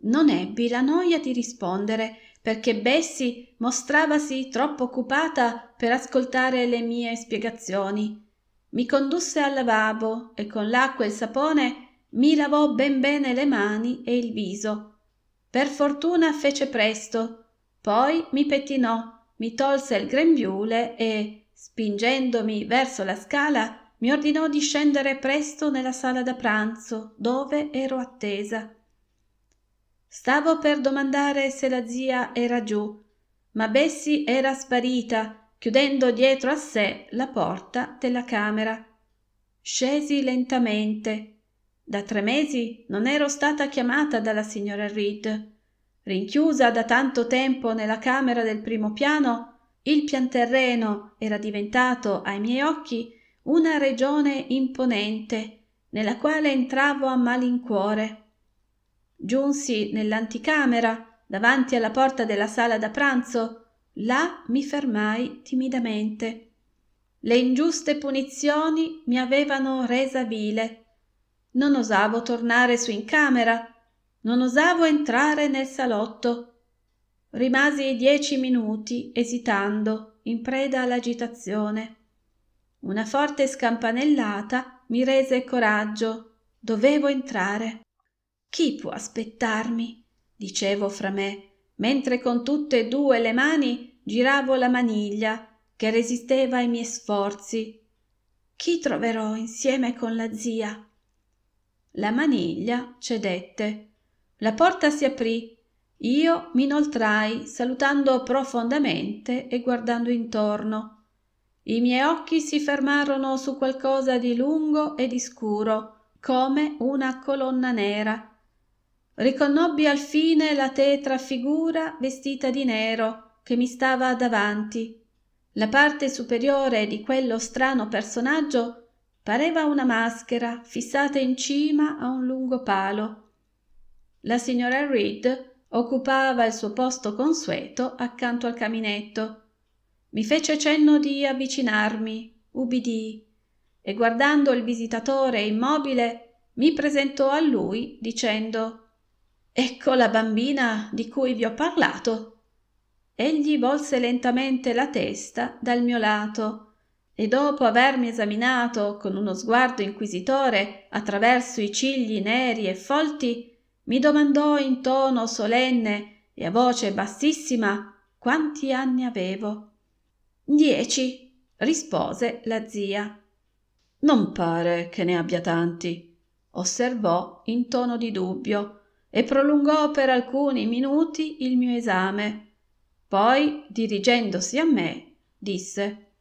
A: non ebbi la noia di rispondere perché Bessie mostravasi troppo occupata per ascoltare le mie spiegazioni. Mi condusse al lavabo e con l'acqua e il sapone mi lavò ben bene le mani e il viso. Per fortuna fece presto. Poi mi pettinò, mi tolse il grembiule e, spingendomi verso la scala, mi ordinò di scendere presto nella sala da pranzo, dove ero attesa. Stavo per domandare se la zia era giù, ma Bessie era sparita, chiudendo dietro a sé la porta della camera. Scesi lentamente. Da tre mesi non ero stata chiamata dalla signora Reed. Rinchiusa da tanto tempo nella camera del primo piano, il pianterreno era diventato ai miei occhi una regione imponente nella quale entravo a malincuore giunsi nell'anticamera davanti alla porta della sala da pranzo là mi fermai timidamente le ingiuste punizioni mi avevano resa vile non osavo tornare su in camera non osavo entrare nel salotto rimasi dieci minuti esitando in preda all'agitazione una forte scampanellata mi rese coraggio dovevo entrare chi può aspettarmi dicevo fra me mentre con tutte e due le mani giravo la maniglia che resisteva ai miei sforzi chi troverò insieme con la zia la maniglia cedette la porta si aprì io m'inoltrai salutando profondamente e guardando intorno. I miei occhi si fermarono su qualcosa di lungo e di scuro, come una colonna nera, riconobbi alfine la tetra figura vestita di nero che mi stava davanti la parte superiore di quello strano personaggio pareva una maschera fissata in cima a un lungo palo la signora reed occupava il suo posto consueto accanto al caminetto mi fece cenno di avvicinarmi ubbidii e guardando il visitatore immobile mi presentò a lui dicendo Ecco la bambina di cui vi ho parlato. Egli volse lentamente la testa dal mio lato e dopo avermi esaminato con uno sguardo inquisitore attraverso i cigli neri e folti, mi domandò in tono solenne e a voce bassissima quanti anni avevo. Dieci, rispose la zia. Non pare che ne abbia tanti, osservò in tono di dubbio e prolungò per alcuni minuti il mio esame. Poi, dirigendosi a me, disse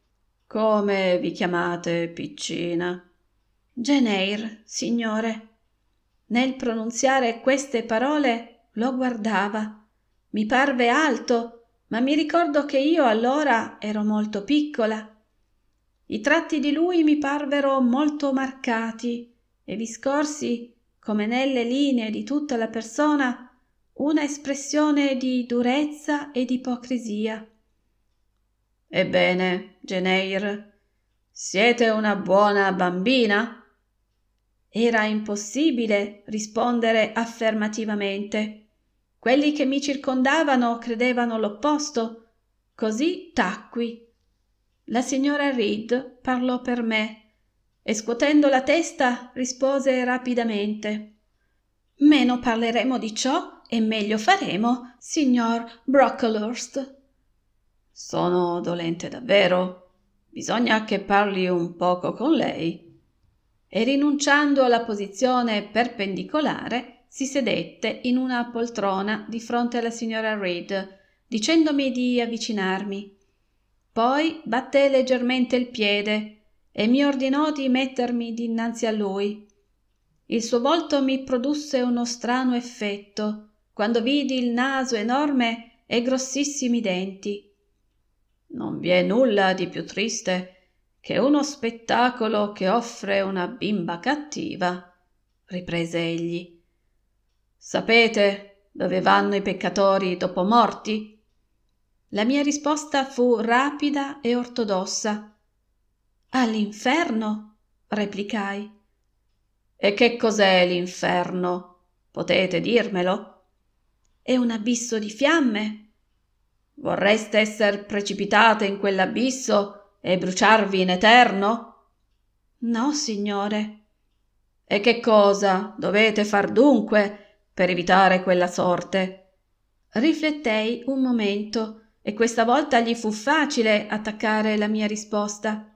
A: Come vi chiamate, piccina? Geneir, signore. Nel pronunziare queste parole lo guardava. Mi parve alto, ma mi ricordo che io allora ero molto piccola. I tratti di lui mi parvero molto marcati e vi scorsi come nelle linee di tutta la persona, una espressione di durezza e di ipocrisia. Ebbene, Geneir, siete una buona bambina? Era impossibile rispondere affermativamente. Quelli che mi circondavano credevano l'opposto. Così tacqui. La signora Reed parlò per me e scuotendo la testa rispose rapidamente meno parleremo di ciò e meglio faremo signor brocklehurst sono dolente davvero bisogna che parli un poco con lei e rinunciando alla posizione perpendicolare si sedette in una poltrona di fronte alla signora reed dicendomi di avvicinarmi poi batté leggermente il piede e mi ordinò di mettermi dinanzi a lui il suo volto mi produsse uno strano effetto quando vidi il naso enorme e grossissimi denti non vi è nulla di più triste che uno spettacolo che offre una bimba cattiva riprese egli sapete dove vanno i peccatori dopo morti la mia risposta fu rapida e ortodossa all'inferno replicai e che cos'è l'inferno potete dirmelo è un abisso di fiamme vorreste esser precipitate in quell'abisso e bruciarvi in eterno no signore e che cosa dovete far dunque per evitare quella sorte riflettei un momento e questa volta gli fu facile attaccare la mia risposta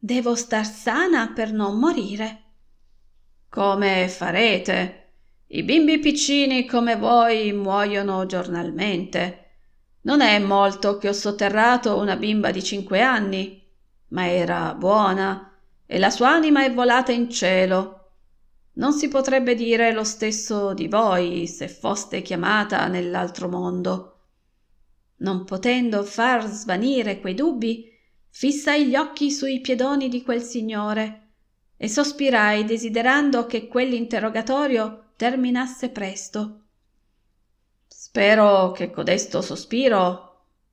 A: Devo star sana per non morire. Come farete? I bimbi piccini come voi muoiono giornalmente. Non è molto che ho sotterrato una bimba di cinque anni, ma era buona e la sua anima è volata in cielo. Non si potrebbe dire lo stesso di voi se foste chiamata nell'altro mondo. Non potendo far svanire quei dubbi, fissai gli occhi sui piedoni di quel signore e sospirai desiderando che quell'interrogatorio terminasse presto spero che codesto sospiro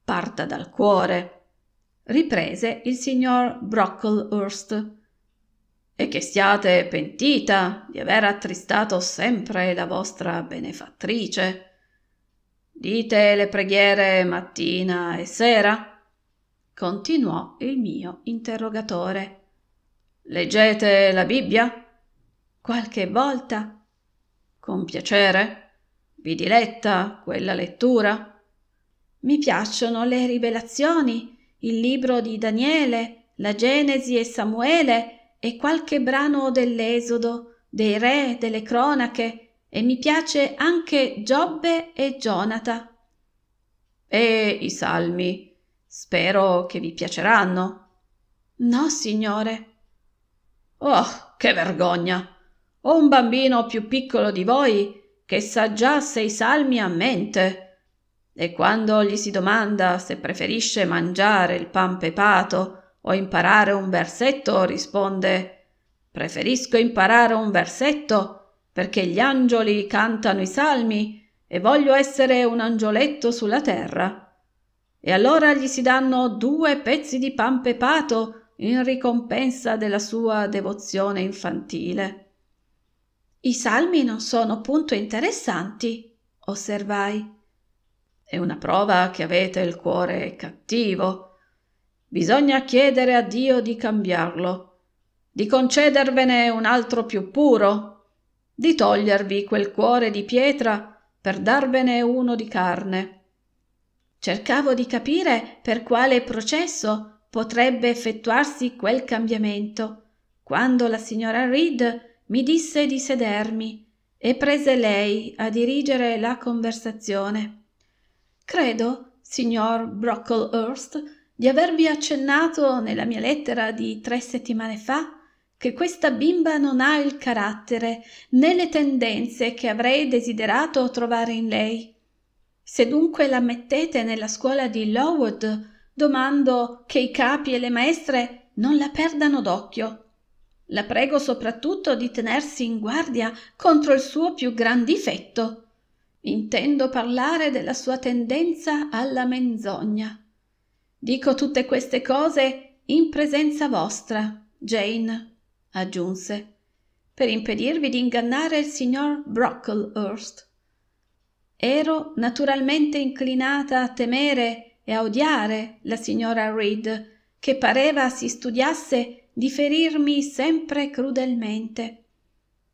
A: parta dal cuore riprese il signor brocklehurst e che siate pentita di aver attristato sempre la vostra benefattrice dite le preghiere mattina e sera continuò il mio interrogatore. Leggete la Bibbia? Qualche volta. Con piacere? Vi diletta quella lettura? Mi piacciono le rivelazioni, il libro di Daniele, la Genesi e Samuele e qualche brano dell'Esodo, dei re, delle cronache, e mi piace anche Giobbe e Jonata. E i salmi? Spero che vi piaceranno. No, signore. Oh, che vergogna! Ho un bambino più piccolo di voi che sa già sei salmi a mente. E quando gli si domanda se preferisce mangiare il pan pepato o imparare un versetto, risponde Preferisco imparare un versetto perché gli angeli cantano i salmi e voglio essere un angioletto sulla terra e allora gli si danno due pezzi di pan pepato in ricompensa della sua devozione infantile. I salmi non sono punto interessanti, osservai. È una prova che avete il cuore cattivo. Bisogna chiedere a Dio di cambiarlo, di concedervene un altro più puro, di togliervi quel cuore di pietra per darvene uno di carne Cercavo di capire per quale processo potrebbe effettuarsi quel cambiamento, quando la signora Reed mi disse di sedermi e prese lei a dirigere la conversazione. Credo, signor Brocklehurst, di avervi accennato nella mia lettera di tre settimane fa che questa bimba non ha il carattere né le tendenze che avrei desiderato trovare in lei. Se dunque la mettete nella scuola di Lowood, domando che i capi e le maestre non la perdano d'occhio. La prego soprattutto di tenersi in guardia contro il suo più gran difetto. Intendo parlare della sua tendenza alla menzogna. Dico tutte queste cose in presenza vostra, Jane, aggiunse, per impedirvi di ingannare il signor Brocklehurst ero naturalmente inclinata a temere e a odiare la signora Reed, che pareva si studiasse di ferirmi sempre crudelmente.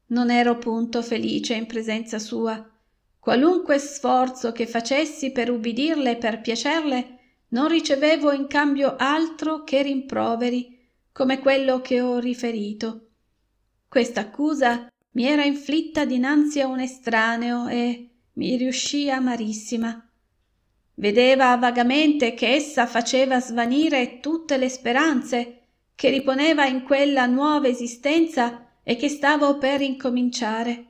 A: Non ero punto felice in presenza sua. Qualunque sforzo che facessi per ubbidirle e per piacerle, non ricevevo in cambio altro che rimproveri, come quello che ho riferito. Questa accusa mi era inflitta dinanzi a un estraneo e mi riuscì amarissima. Vedeva vagamente che essa faceva svanire tutte le speranze che riponeva in quella nuova esistenza e che stavo per incominciare.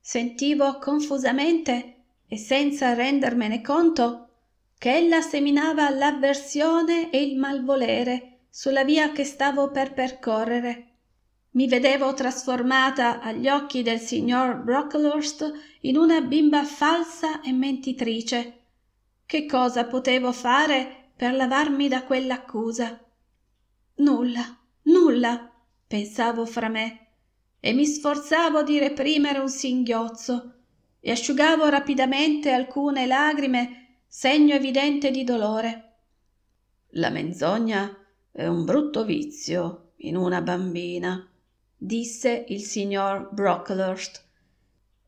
A: Sentivo confusamente e senza rendermene conto che ella seminava l'avversione e il malvolere sulla via che stavo per percorrere mi vedevo trasformata agli occhi del signor Brocklehurst in una bimba falsa e mentitrice. Che cosa potevo fare per lavarmi da quell'accusa? Nulla, nulla, pensavo fra me, e mi sforzavo di reprimere un singhiozzo e asciugavo rapidamente alcune lagrime, segno evidente di dolore. La menzogna è un brutto vizio in una bambina disse il signor Brocklehurst.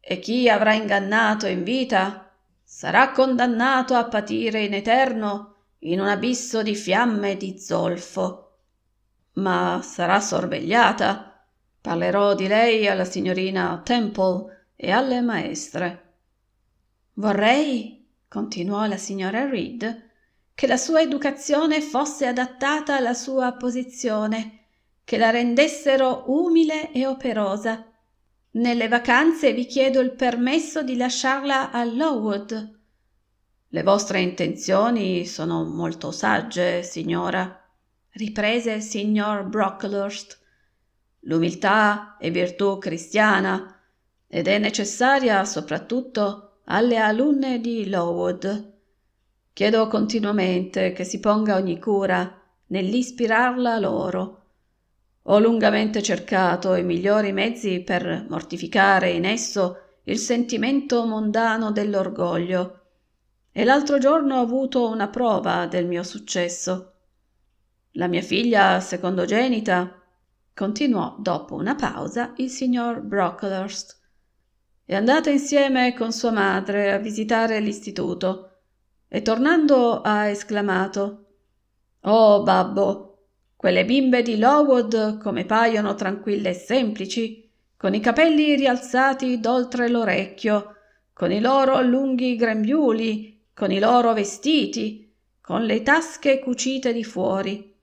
A: E chi avrà ingannato in vita sarà condannato a patire in eterno in un abisso di fiamme e di zolfo. Ma sarà sorvegliata. Parlerò di lei alla signorina Temple e alle maestre. Vorrei, continuò la signora Reed, che la sua educazione fosse adattata alla sua posizione che la rendessero umile e operosa. Nelle vacanze vi chiedo il permesso di lasciarla a Lowood. Le vostre intenzioni sono molto sagge, signora, riprese il signor Brocklehurst. L'umiltà è virtù cristiana ed è necessaria soprattutto alle alunne di Lowood. Chiedo continuamente che si ponga ogni cura nell'ispirarla loro ho lungamente cercato i migliori mezzi per mortificare in esso il sentimento mondano dell'orgoglio e l'altro giorno ho avuto una prova del mio successo. La mia figlia secondogenita, continuò dopo una pausa il signor Brocklehurst, è andata insieme con sua madre a visitare l'istituto e tornando ha esclamato Oh babbo, quelle bimbe di Lowood come paiono tranquille e semplici, con i capelli rialzati d'oltre l'orecchio, con i loro lunghi grembiuli, con i loro vestiti, con le tasche cucite di fuori.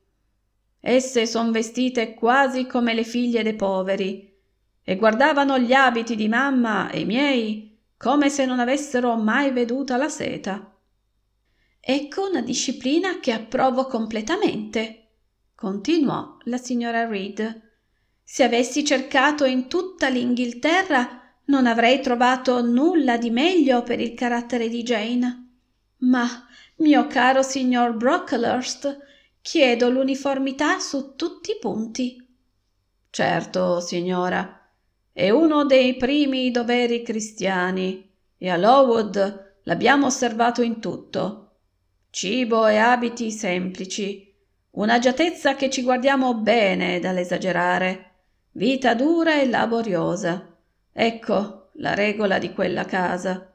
A: Esse son vestite quasi come le figlie dei poveri, e guardavano gli abiti di mamma e miei come se non avessero mai veduta la seta. Ecco una disciplina che approvo completamente, continuò la signora Reed. Se avessi cercato in tutta l'Inghilterra non avrei trovato nulla di meglio per il carattere di Jane. Ma, mio caro signor Brocklehurst, chiedo l'uniformità su tutti i punti. Certo, signora, è uno dei primi doveri cristiani e a Lowood l'abbiamo osservato in tutto. Cibo e abiti semplici, un'agiatezza che ci guardiamo bene dall'esagerare, vita dura e laboriosa. Ecco la regola di quella casa.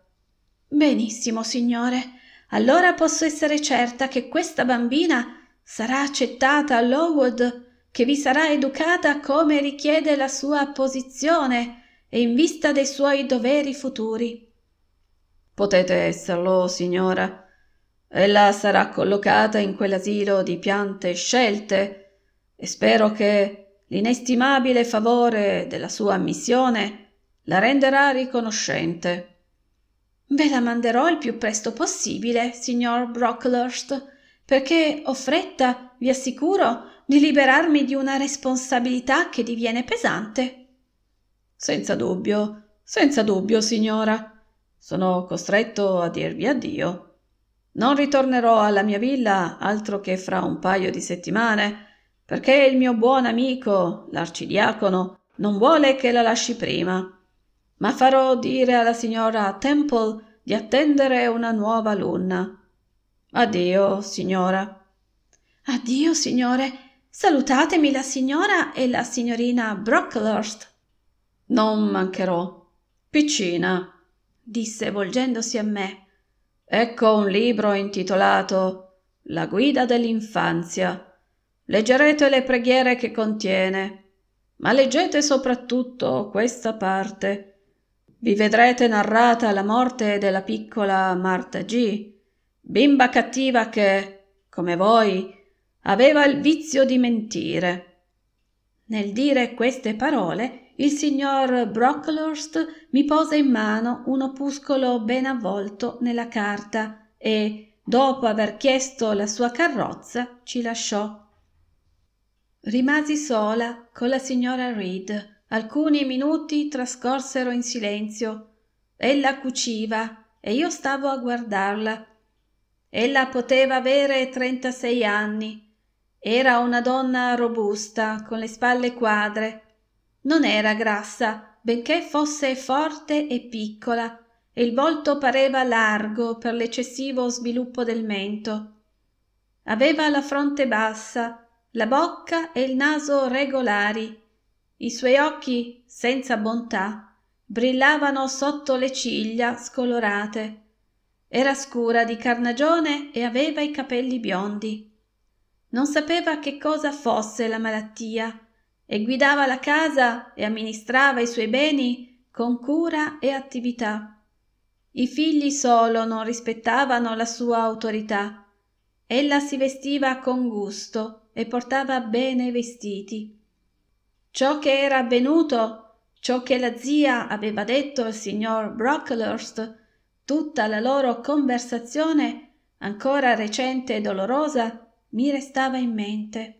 A: Benissimo, signore. Allora posso essere certa che questa bambina sarà accettata a all'Howard, che vi sarà educata come richiede la sua posizione e in vista dei suoi doveri futuri. Potete esserlo, signora, Ella sarà collocata in quell'asilo di piante scelte e spero che l'inestimabile favore della sua missione la renderà riconoscente. Ve la manderò il più presto possibile, signor Brocklehurst, perché ho fretta, vi assicuro, di liberarmi di una responsabilità che diviene pesante. Senza dubbio, senza dubbio, signora. Sono costretto a dirvi addio. Non ritornerò alla mia villa altro che fra un paio di settimane, perché il mio buon amico, l'arcidiacono, non vuole che la lasci prima. Ma farò dire alla signora Temple di attendere una nuova alunna. Addio, signora. Addio, signore. Salutatemi la signora e la signorina Brocklehurst. Non mancherò. Piccina, disse volgendosi a me Ecco un libro intitolato La guida dell'infanzia. Leggerete le preghiere che contiene, ma leggete soprattutto questa parte. Vi vedrete narrata la morte della piccola Marta G, bimba cattiva che, come voi, aveva il vizio di mentire. Nel dire queste parole, il signor Brocklehurst mi posa in mano un opuscolo ben avvolto nella carta e, dopo aver chiesto la sua carrozza, ci lasciò. Rimasi sola con la signora Reed. Alcuni minuti trascorsero in silenzio. Ella cuciva e io stavo a guardarla. Ella poteva avere trentasei anni. Era una donna robusta, con le spalle quadre, non era grassa benché fosse forte e piccola e il volto pareva largo per l'eccessivo sviluppo del mento aveva la fronte bassa la bocca e il naso regolari i suoi occhi senza bontà brillavano sotto le ciglia scolorate era scura di carnagione e aveva i capelli biondi non sapeva che cosa fosse la malattia e guidava la casa e amministrava i suoi beni con cura e attività. I figli solo non rispettavano la sua autorità. Ella si vestiva con gusto e portava bene i vestiti. Ciò che era avvenuto, ciò che la zia aveva detto al signor Brocklehurst, tutta la loro conversazione, ancora recente e dolorosa, mi restava in mente.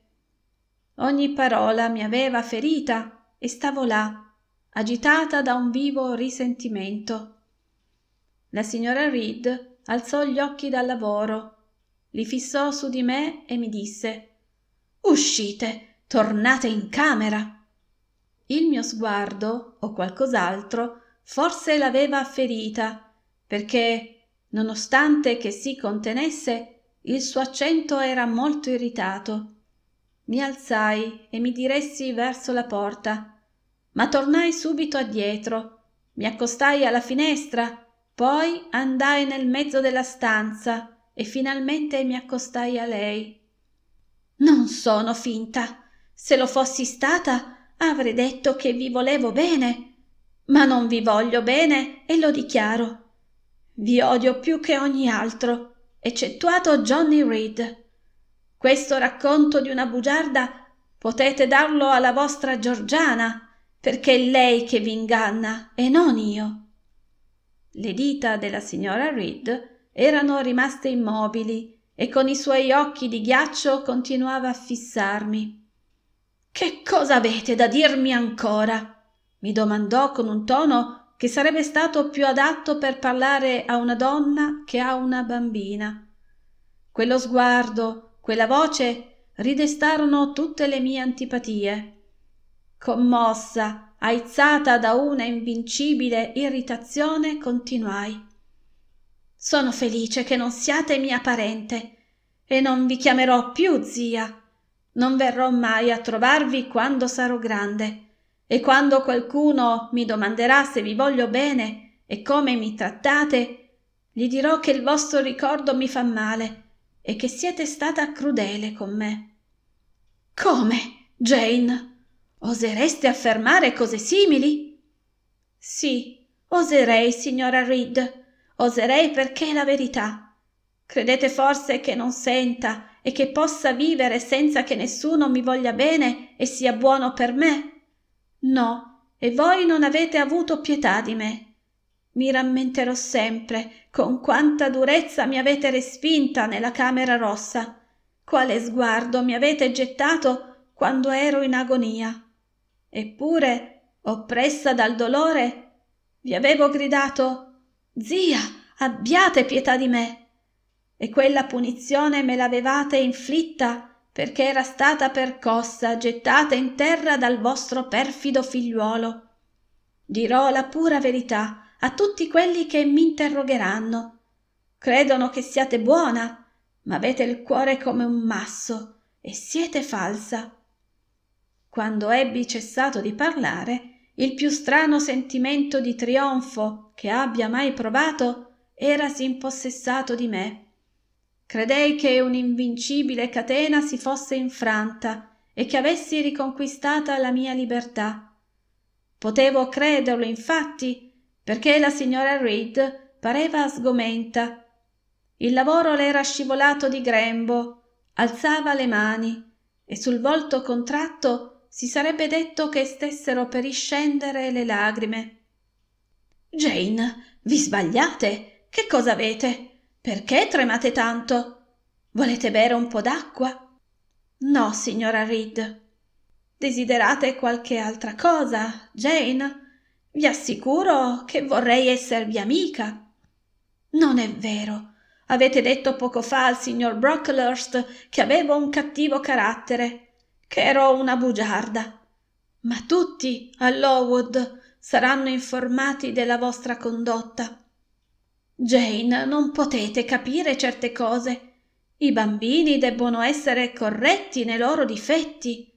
A: Ogni parola mi aveva ferita e stavo là, agitata da un vivo risentimento. La signora Reed alzò gli occhi dal lavoro, li fissò su di me e mi disse Uscite, tornate in camera. Il mio sguardo, o qualcos'altro, forse l'aveva ferita, perché, nonostante che si contenesse, il suo accento era molto irritato mi alzai e mi diressi verso la porta, ma tornai subito addietro. Mi accostai alla finestra, poi andai nel mezzo della stanza e finalmente mi accostai a lei. Non sono finta. Se lo fossi stata, avrei detto che vi volevo bene. Ma non vi voglio bene e lo dichiaro. Vi odio più che ogni altro, eccettuato Johnny Reed questo racconto di una bugiarda potete darlo alla vostra Giorgiana, perché è lei che vi inganna e non io. Le dita della signora Reed erano rimaste immobili e con i suoi occhi di ghiaccio continuava a fissarmi. Che cosa avete da dirmi ancora? mi domandò con un tono che sarebbe stato più adatto per parlare a una donna che a una bambina. Quello sguardo, quella voce ridestarono tutte le mie antipatie. Commossa, aizzata da una invincibile irritazione, continuai. Sono felice che non siate mia parente e non vi chiamerò più zia. Non verrò mai a trovarvi quando sarò grande e quando qualcuno mi domanderà se vi voglio bene e come mi trattate, gli dirò che il vostro ricordo mi fa male e che siete stata crudele con me. Come, Jane? Osereste affermare cose simili? Sì, oserei, signora Reed, oserei perché è la verità. Credete forse che non senta e che possa vivere senza che nessuno mi voglia bene e sia buono per me? No, e voi non avete avuto pietà di me, mi rammenterò sempre con quanta durezza mi avete respinta nella camera rossa, quale sguardo mi avete gettato quando ero in agonia. Eppure, oppressa dal dolore, vi avevo gridato Zia, abbiate pietà di me. E quella punizione me l'avevate inflitta perché era stata percossa, gettata in terra dal vostro perfido figliuolo. Dirò la pura verità a tutti quelli che mi interrogheranno. Credono che siate buona, ma avete il cuore come un masso e siete falsa. Quando ebbi cessato di parlare, il più strano sentimento di trionfo che abbia mai provato erasi impossessato di me. Credei che un'invincibile catena si fosse infranta e che avessi riconquistata la mia libertà. Potevo crederlo, infatti, perché la signora Reed pareva sgomenta. Il lavoro le era scivolato di grembo, alzava le mani e sul volto contratto si sarebbe detto che stessero per iscendere le lagrime. Jane, vi sbagliate? Che cosa avete? Perché tremate tanto? Volete bere un po' d'acqua? No, signora Reed. Desiderate qualche altra cosa, Jane? Vi assicuro che vorrei esservi amica. Non è vero. Avete detto poco fa al signor Brocklehurst che avevo un cattivo carattere, che ero una bugiarda. Ma tutti a Lowood saranno informati della vostra condotta. Jane, non potete capire certe cose. I bambini debbono essere corretti nei loro difetti.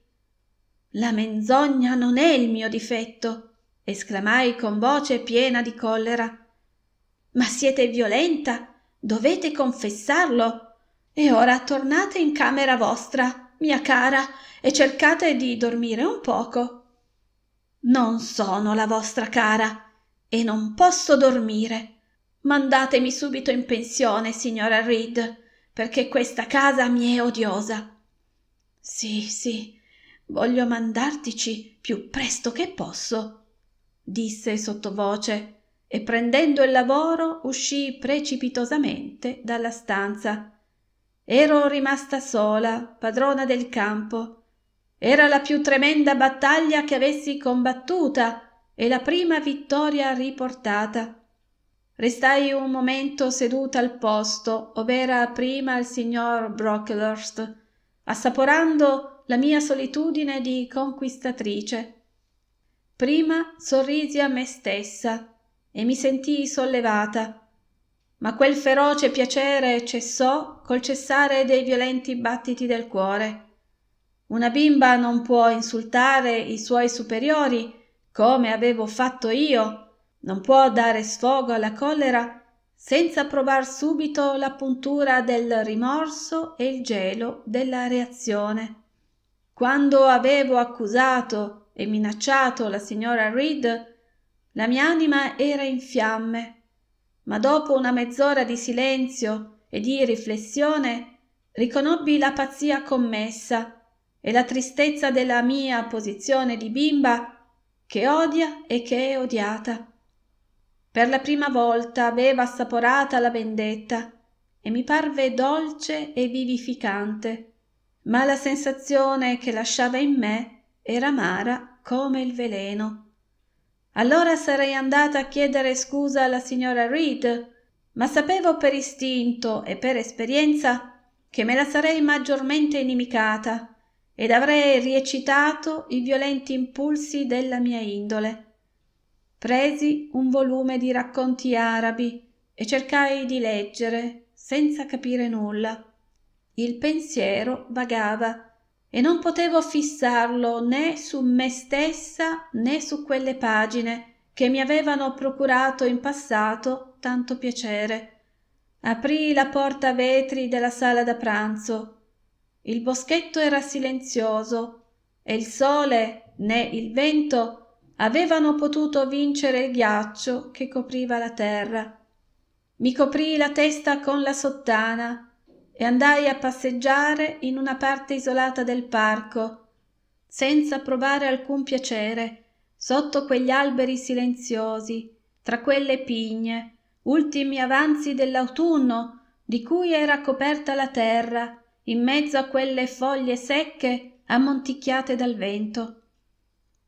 A: La menzogna non è il mio difetto esclamai con voce piena di collera. Ma siete violenta, dovete confessarlo. E ora tornate in camera vostra, mia cara, e cercate di dormire un poco. Non sono la vostra cara e non posso dormire. Mandatemi subito in pensione, signora Reed, perché questa casa mi è odiosa. Sì, sì, voglio mandartici più presto che posso disse sottovoce e prendendo il lavoro uscì precipitosamente dalla stanza. Ero rimasta sola, padrona del campo. Era la più tremenda battaglia che avessi combattuta e la prima vittoria riportata. Restai un momento seduta al posto ov'era prima il signor Brocklehurst, assaporando la mia solitudine di conquistatrice prima sorrisi a me stessa e mi sentii sollevata ma quel feroce piacere cessò col cessare dei violenti battiti del cuore una bimba non può insultare i suoi superiori come avevo fatto io non può dare sfogo alla collera senza provar subito la puntura del rimorso e il gelo della reazione quando avevo accusato e minacciato la signora Reed, la mia anima era in fiamme, ma dopo una mezz'ora di silenzio e di riflessione riconobbi la pazzia commessa e la tristezza della mia posizione di bimba che odia e che è odiata. Per la prima volta aveva assaporata la vendetta e mi parve dolce e vivificante, ma la sensazione che lasciava in me era amara come il veleno. Allora sarei andata a chiedere scusa alla signora Reed, ma sapevo per istinto e per esperienza che me la sarei maggiormente inimicata ed avrei riecitato i violenti impulsi della mia indole. Presi un volume di racconti arabi e cercai di leggere senza capire nulla. Il pensiero vagava e non potevo fissarlo né su me stessa né su quelle pagine che mi avevano procurato in passato tanto piacere aprii la porta a vetri della sala da pranzo il boschetto era silenzioso e il sole né il vento avevano potuto vincere il ghiaccio che copriva la terra mi coprii la testa con la sottana e andai a passeggiare in una parte isolata del parco, senza provare alcun piacere, sotto quegli alberi silenziosi, tra quelle pigne, ultimi avanzi dell'autunno di cui era coperta la terra, in mezzo a quelle foglie secche ammonticchiate dal vento.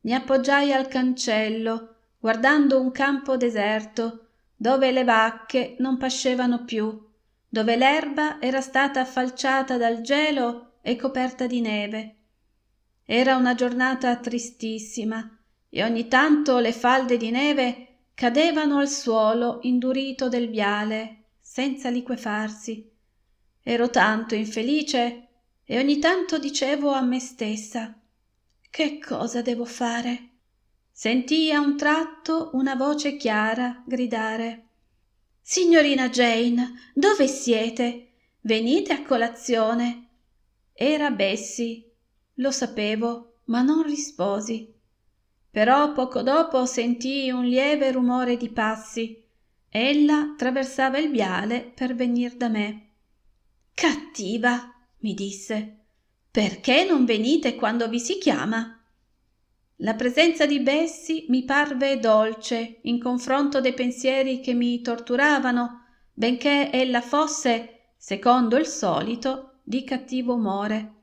A: Mi appoggiai al cancello, guardando un campo deserto, dove le vacche non pascevano più dove l'erba era stata affalciata dal gelo e coperta di neve. Era una giornata tristissima e ogni tanto le falde di neve cadevano al suolo indurito del viale senza liquefarsi. Ero tanto infelice e ogni tanto dicevo a me stessa che cosa devo fare? Sentì a un tratto una voce chiara gridare Signorina Jane, dove siete? Venite a colazione. Era Bessie. Lo sapevo, ma non risposi. Però poco dopo sentii un lieve rumore di passi. Ella traversava il viale per venir da me. Cattiva, mi disse. Perché non venite quando vi si chiama? La presenza di Bessie mi parve dolce in confronto dei pensieri che mi torturavano, benché ella fosse, secondo il solito, di cattivo umore.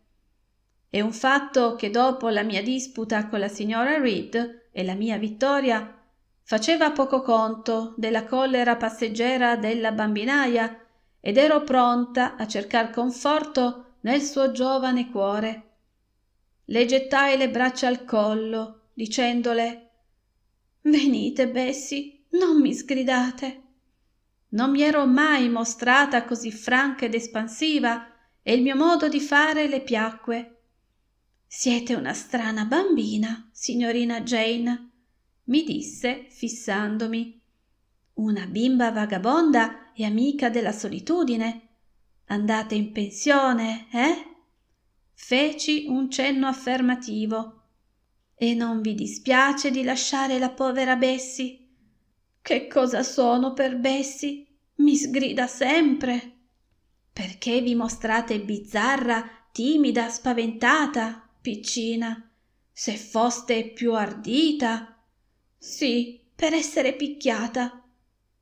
A: È un fatto che dopo la mia disputa con la signora Reed e la mia vittoria faceva poco conto della collera passeggera della bambinaia ed ero pronta a cercar conforto nel suo giovane cuore le gettai le braccia al collo dicendole venite bessie non mi sgridate non mi ero mai mostrata così franca ed espansiva e il mio modo di fare le piacque siete una strana bambina signorina jane mi disse fissandomi una bimba vagabonda e amica della solitudine andate in pensione eh feci un cenno affermativo. E non vi dispiace di lasciare la povera Bessie? Che cosa sono per Bessie? Mi sgrida sempre. Perché vi mostrate bizzarra, timida, spaventata, piccina? Se foste più ardita. Sì, per essere picchiata.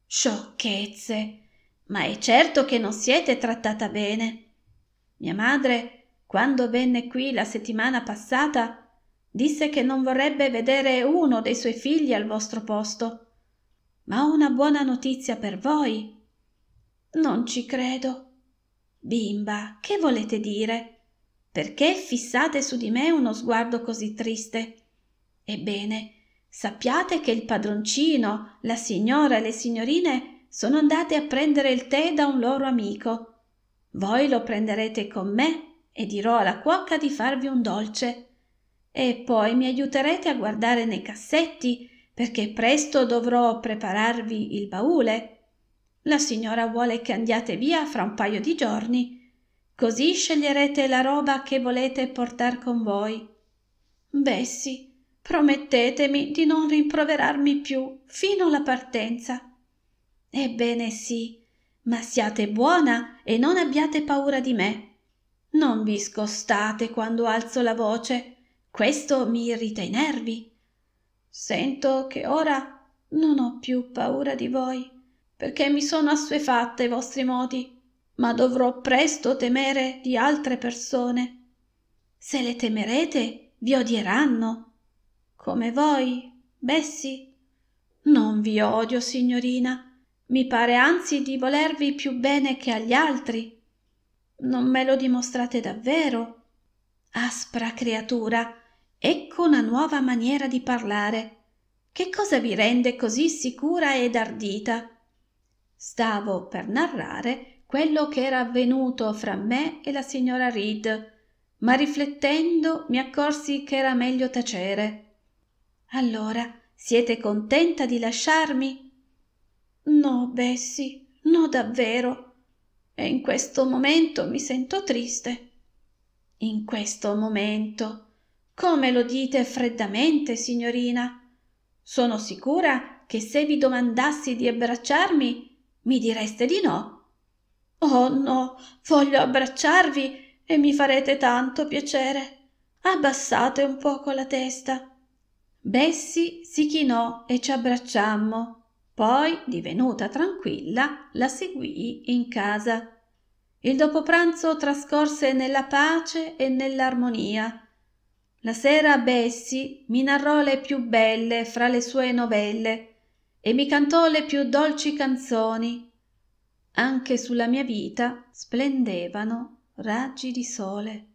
A: Sciocchezze. Ma è certo che non siete trattata bene. Mia madre quando venne qui la settimana passata disse che non vorrebbe vedere uno dei suoi figli al vostro posto. Ma ho una buona notizia per voi. Non ci credo. Bimba, che volete dire? Perché fissate su di me uno sguardo così triste? Ebbene, sappiate che il padroncino, la signora e le signorine sono andate a prendere il tè da un loro amico. Voi lo prenderete con me e dirò alla cuoca di farvi un dolce. E poi mi aiuterete a guardare nei cassetti, perché presto dovrò prepararvi il baule. La signora vuole che andiate via fra un paio di giorni, così sceglierete la roba che volete portar con voi. Bessi, promettetemi di non rimproverarmi più fino alla partenza. Ebbene sì, ma siate buona e non abbiate paura di me. Non vi scostate quando alzo la voce, questo mi irrita i nervi. Sento che ora non ho più paura di voi, perché mi sono assuefatta ai vostri modi, ma dovrò presto temere di altre persone. Se le temerete, vi odieranno. Come voi, Bessi. Non vi odio, signorina. Mi pare anzi di volervi più bene che agli altri. Non me lo dimostrate davvero? Aspra creatura, ecco una nuova maniera di parlare. Che cosa vi rende così sicura ed ardita? Stavo per narrare quello che era avvenuto fra me e la signora Reed, ma riflettendo mi accorsi che era meglio tacere. Allora, siete contenta di lasciarmi? No, Bessie, no davvero. E in questo momento mi sento triste. In questo momento. Come lo dite freddamente, signorina? Sono sicura che se vi domandassi di abbracciarmi, mi direste di no. Oh no, voglio abbracciarvi e mi farete tanto piacere. Abbassate un poco la testa. Bessi si chinò e ci abbracciammo poi divenuta tranquilla la seguii in casa il dopopranzo trascorse nella pace e nell'armonia la sera bessi mi narrò le più belle fra le sue novelle e mi cantò le più dolci canzoni anche sulla mia vita splendevano raggi di sole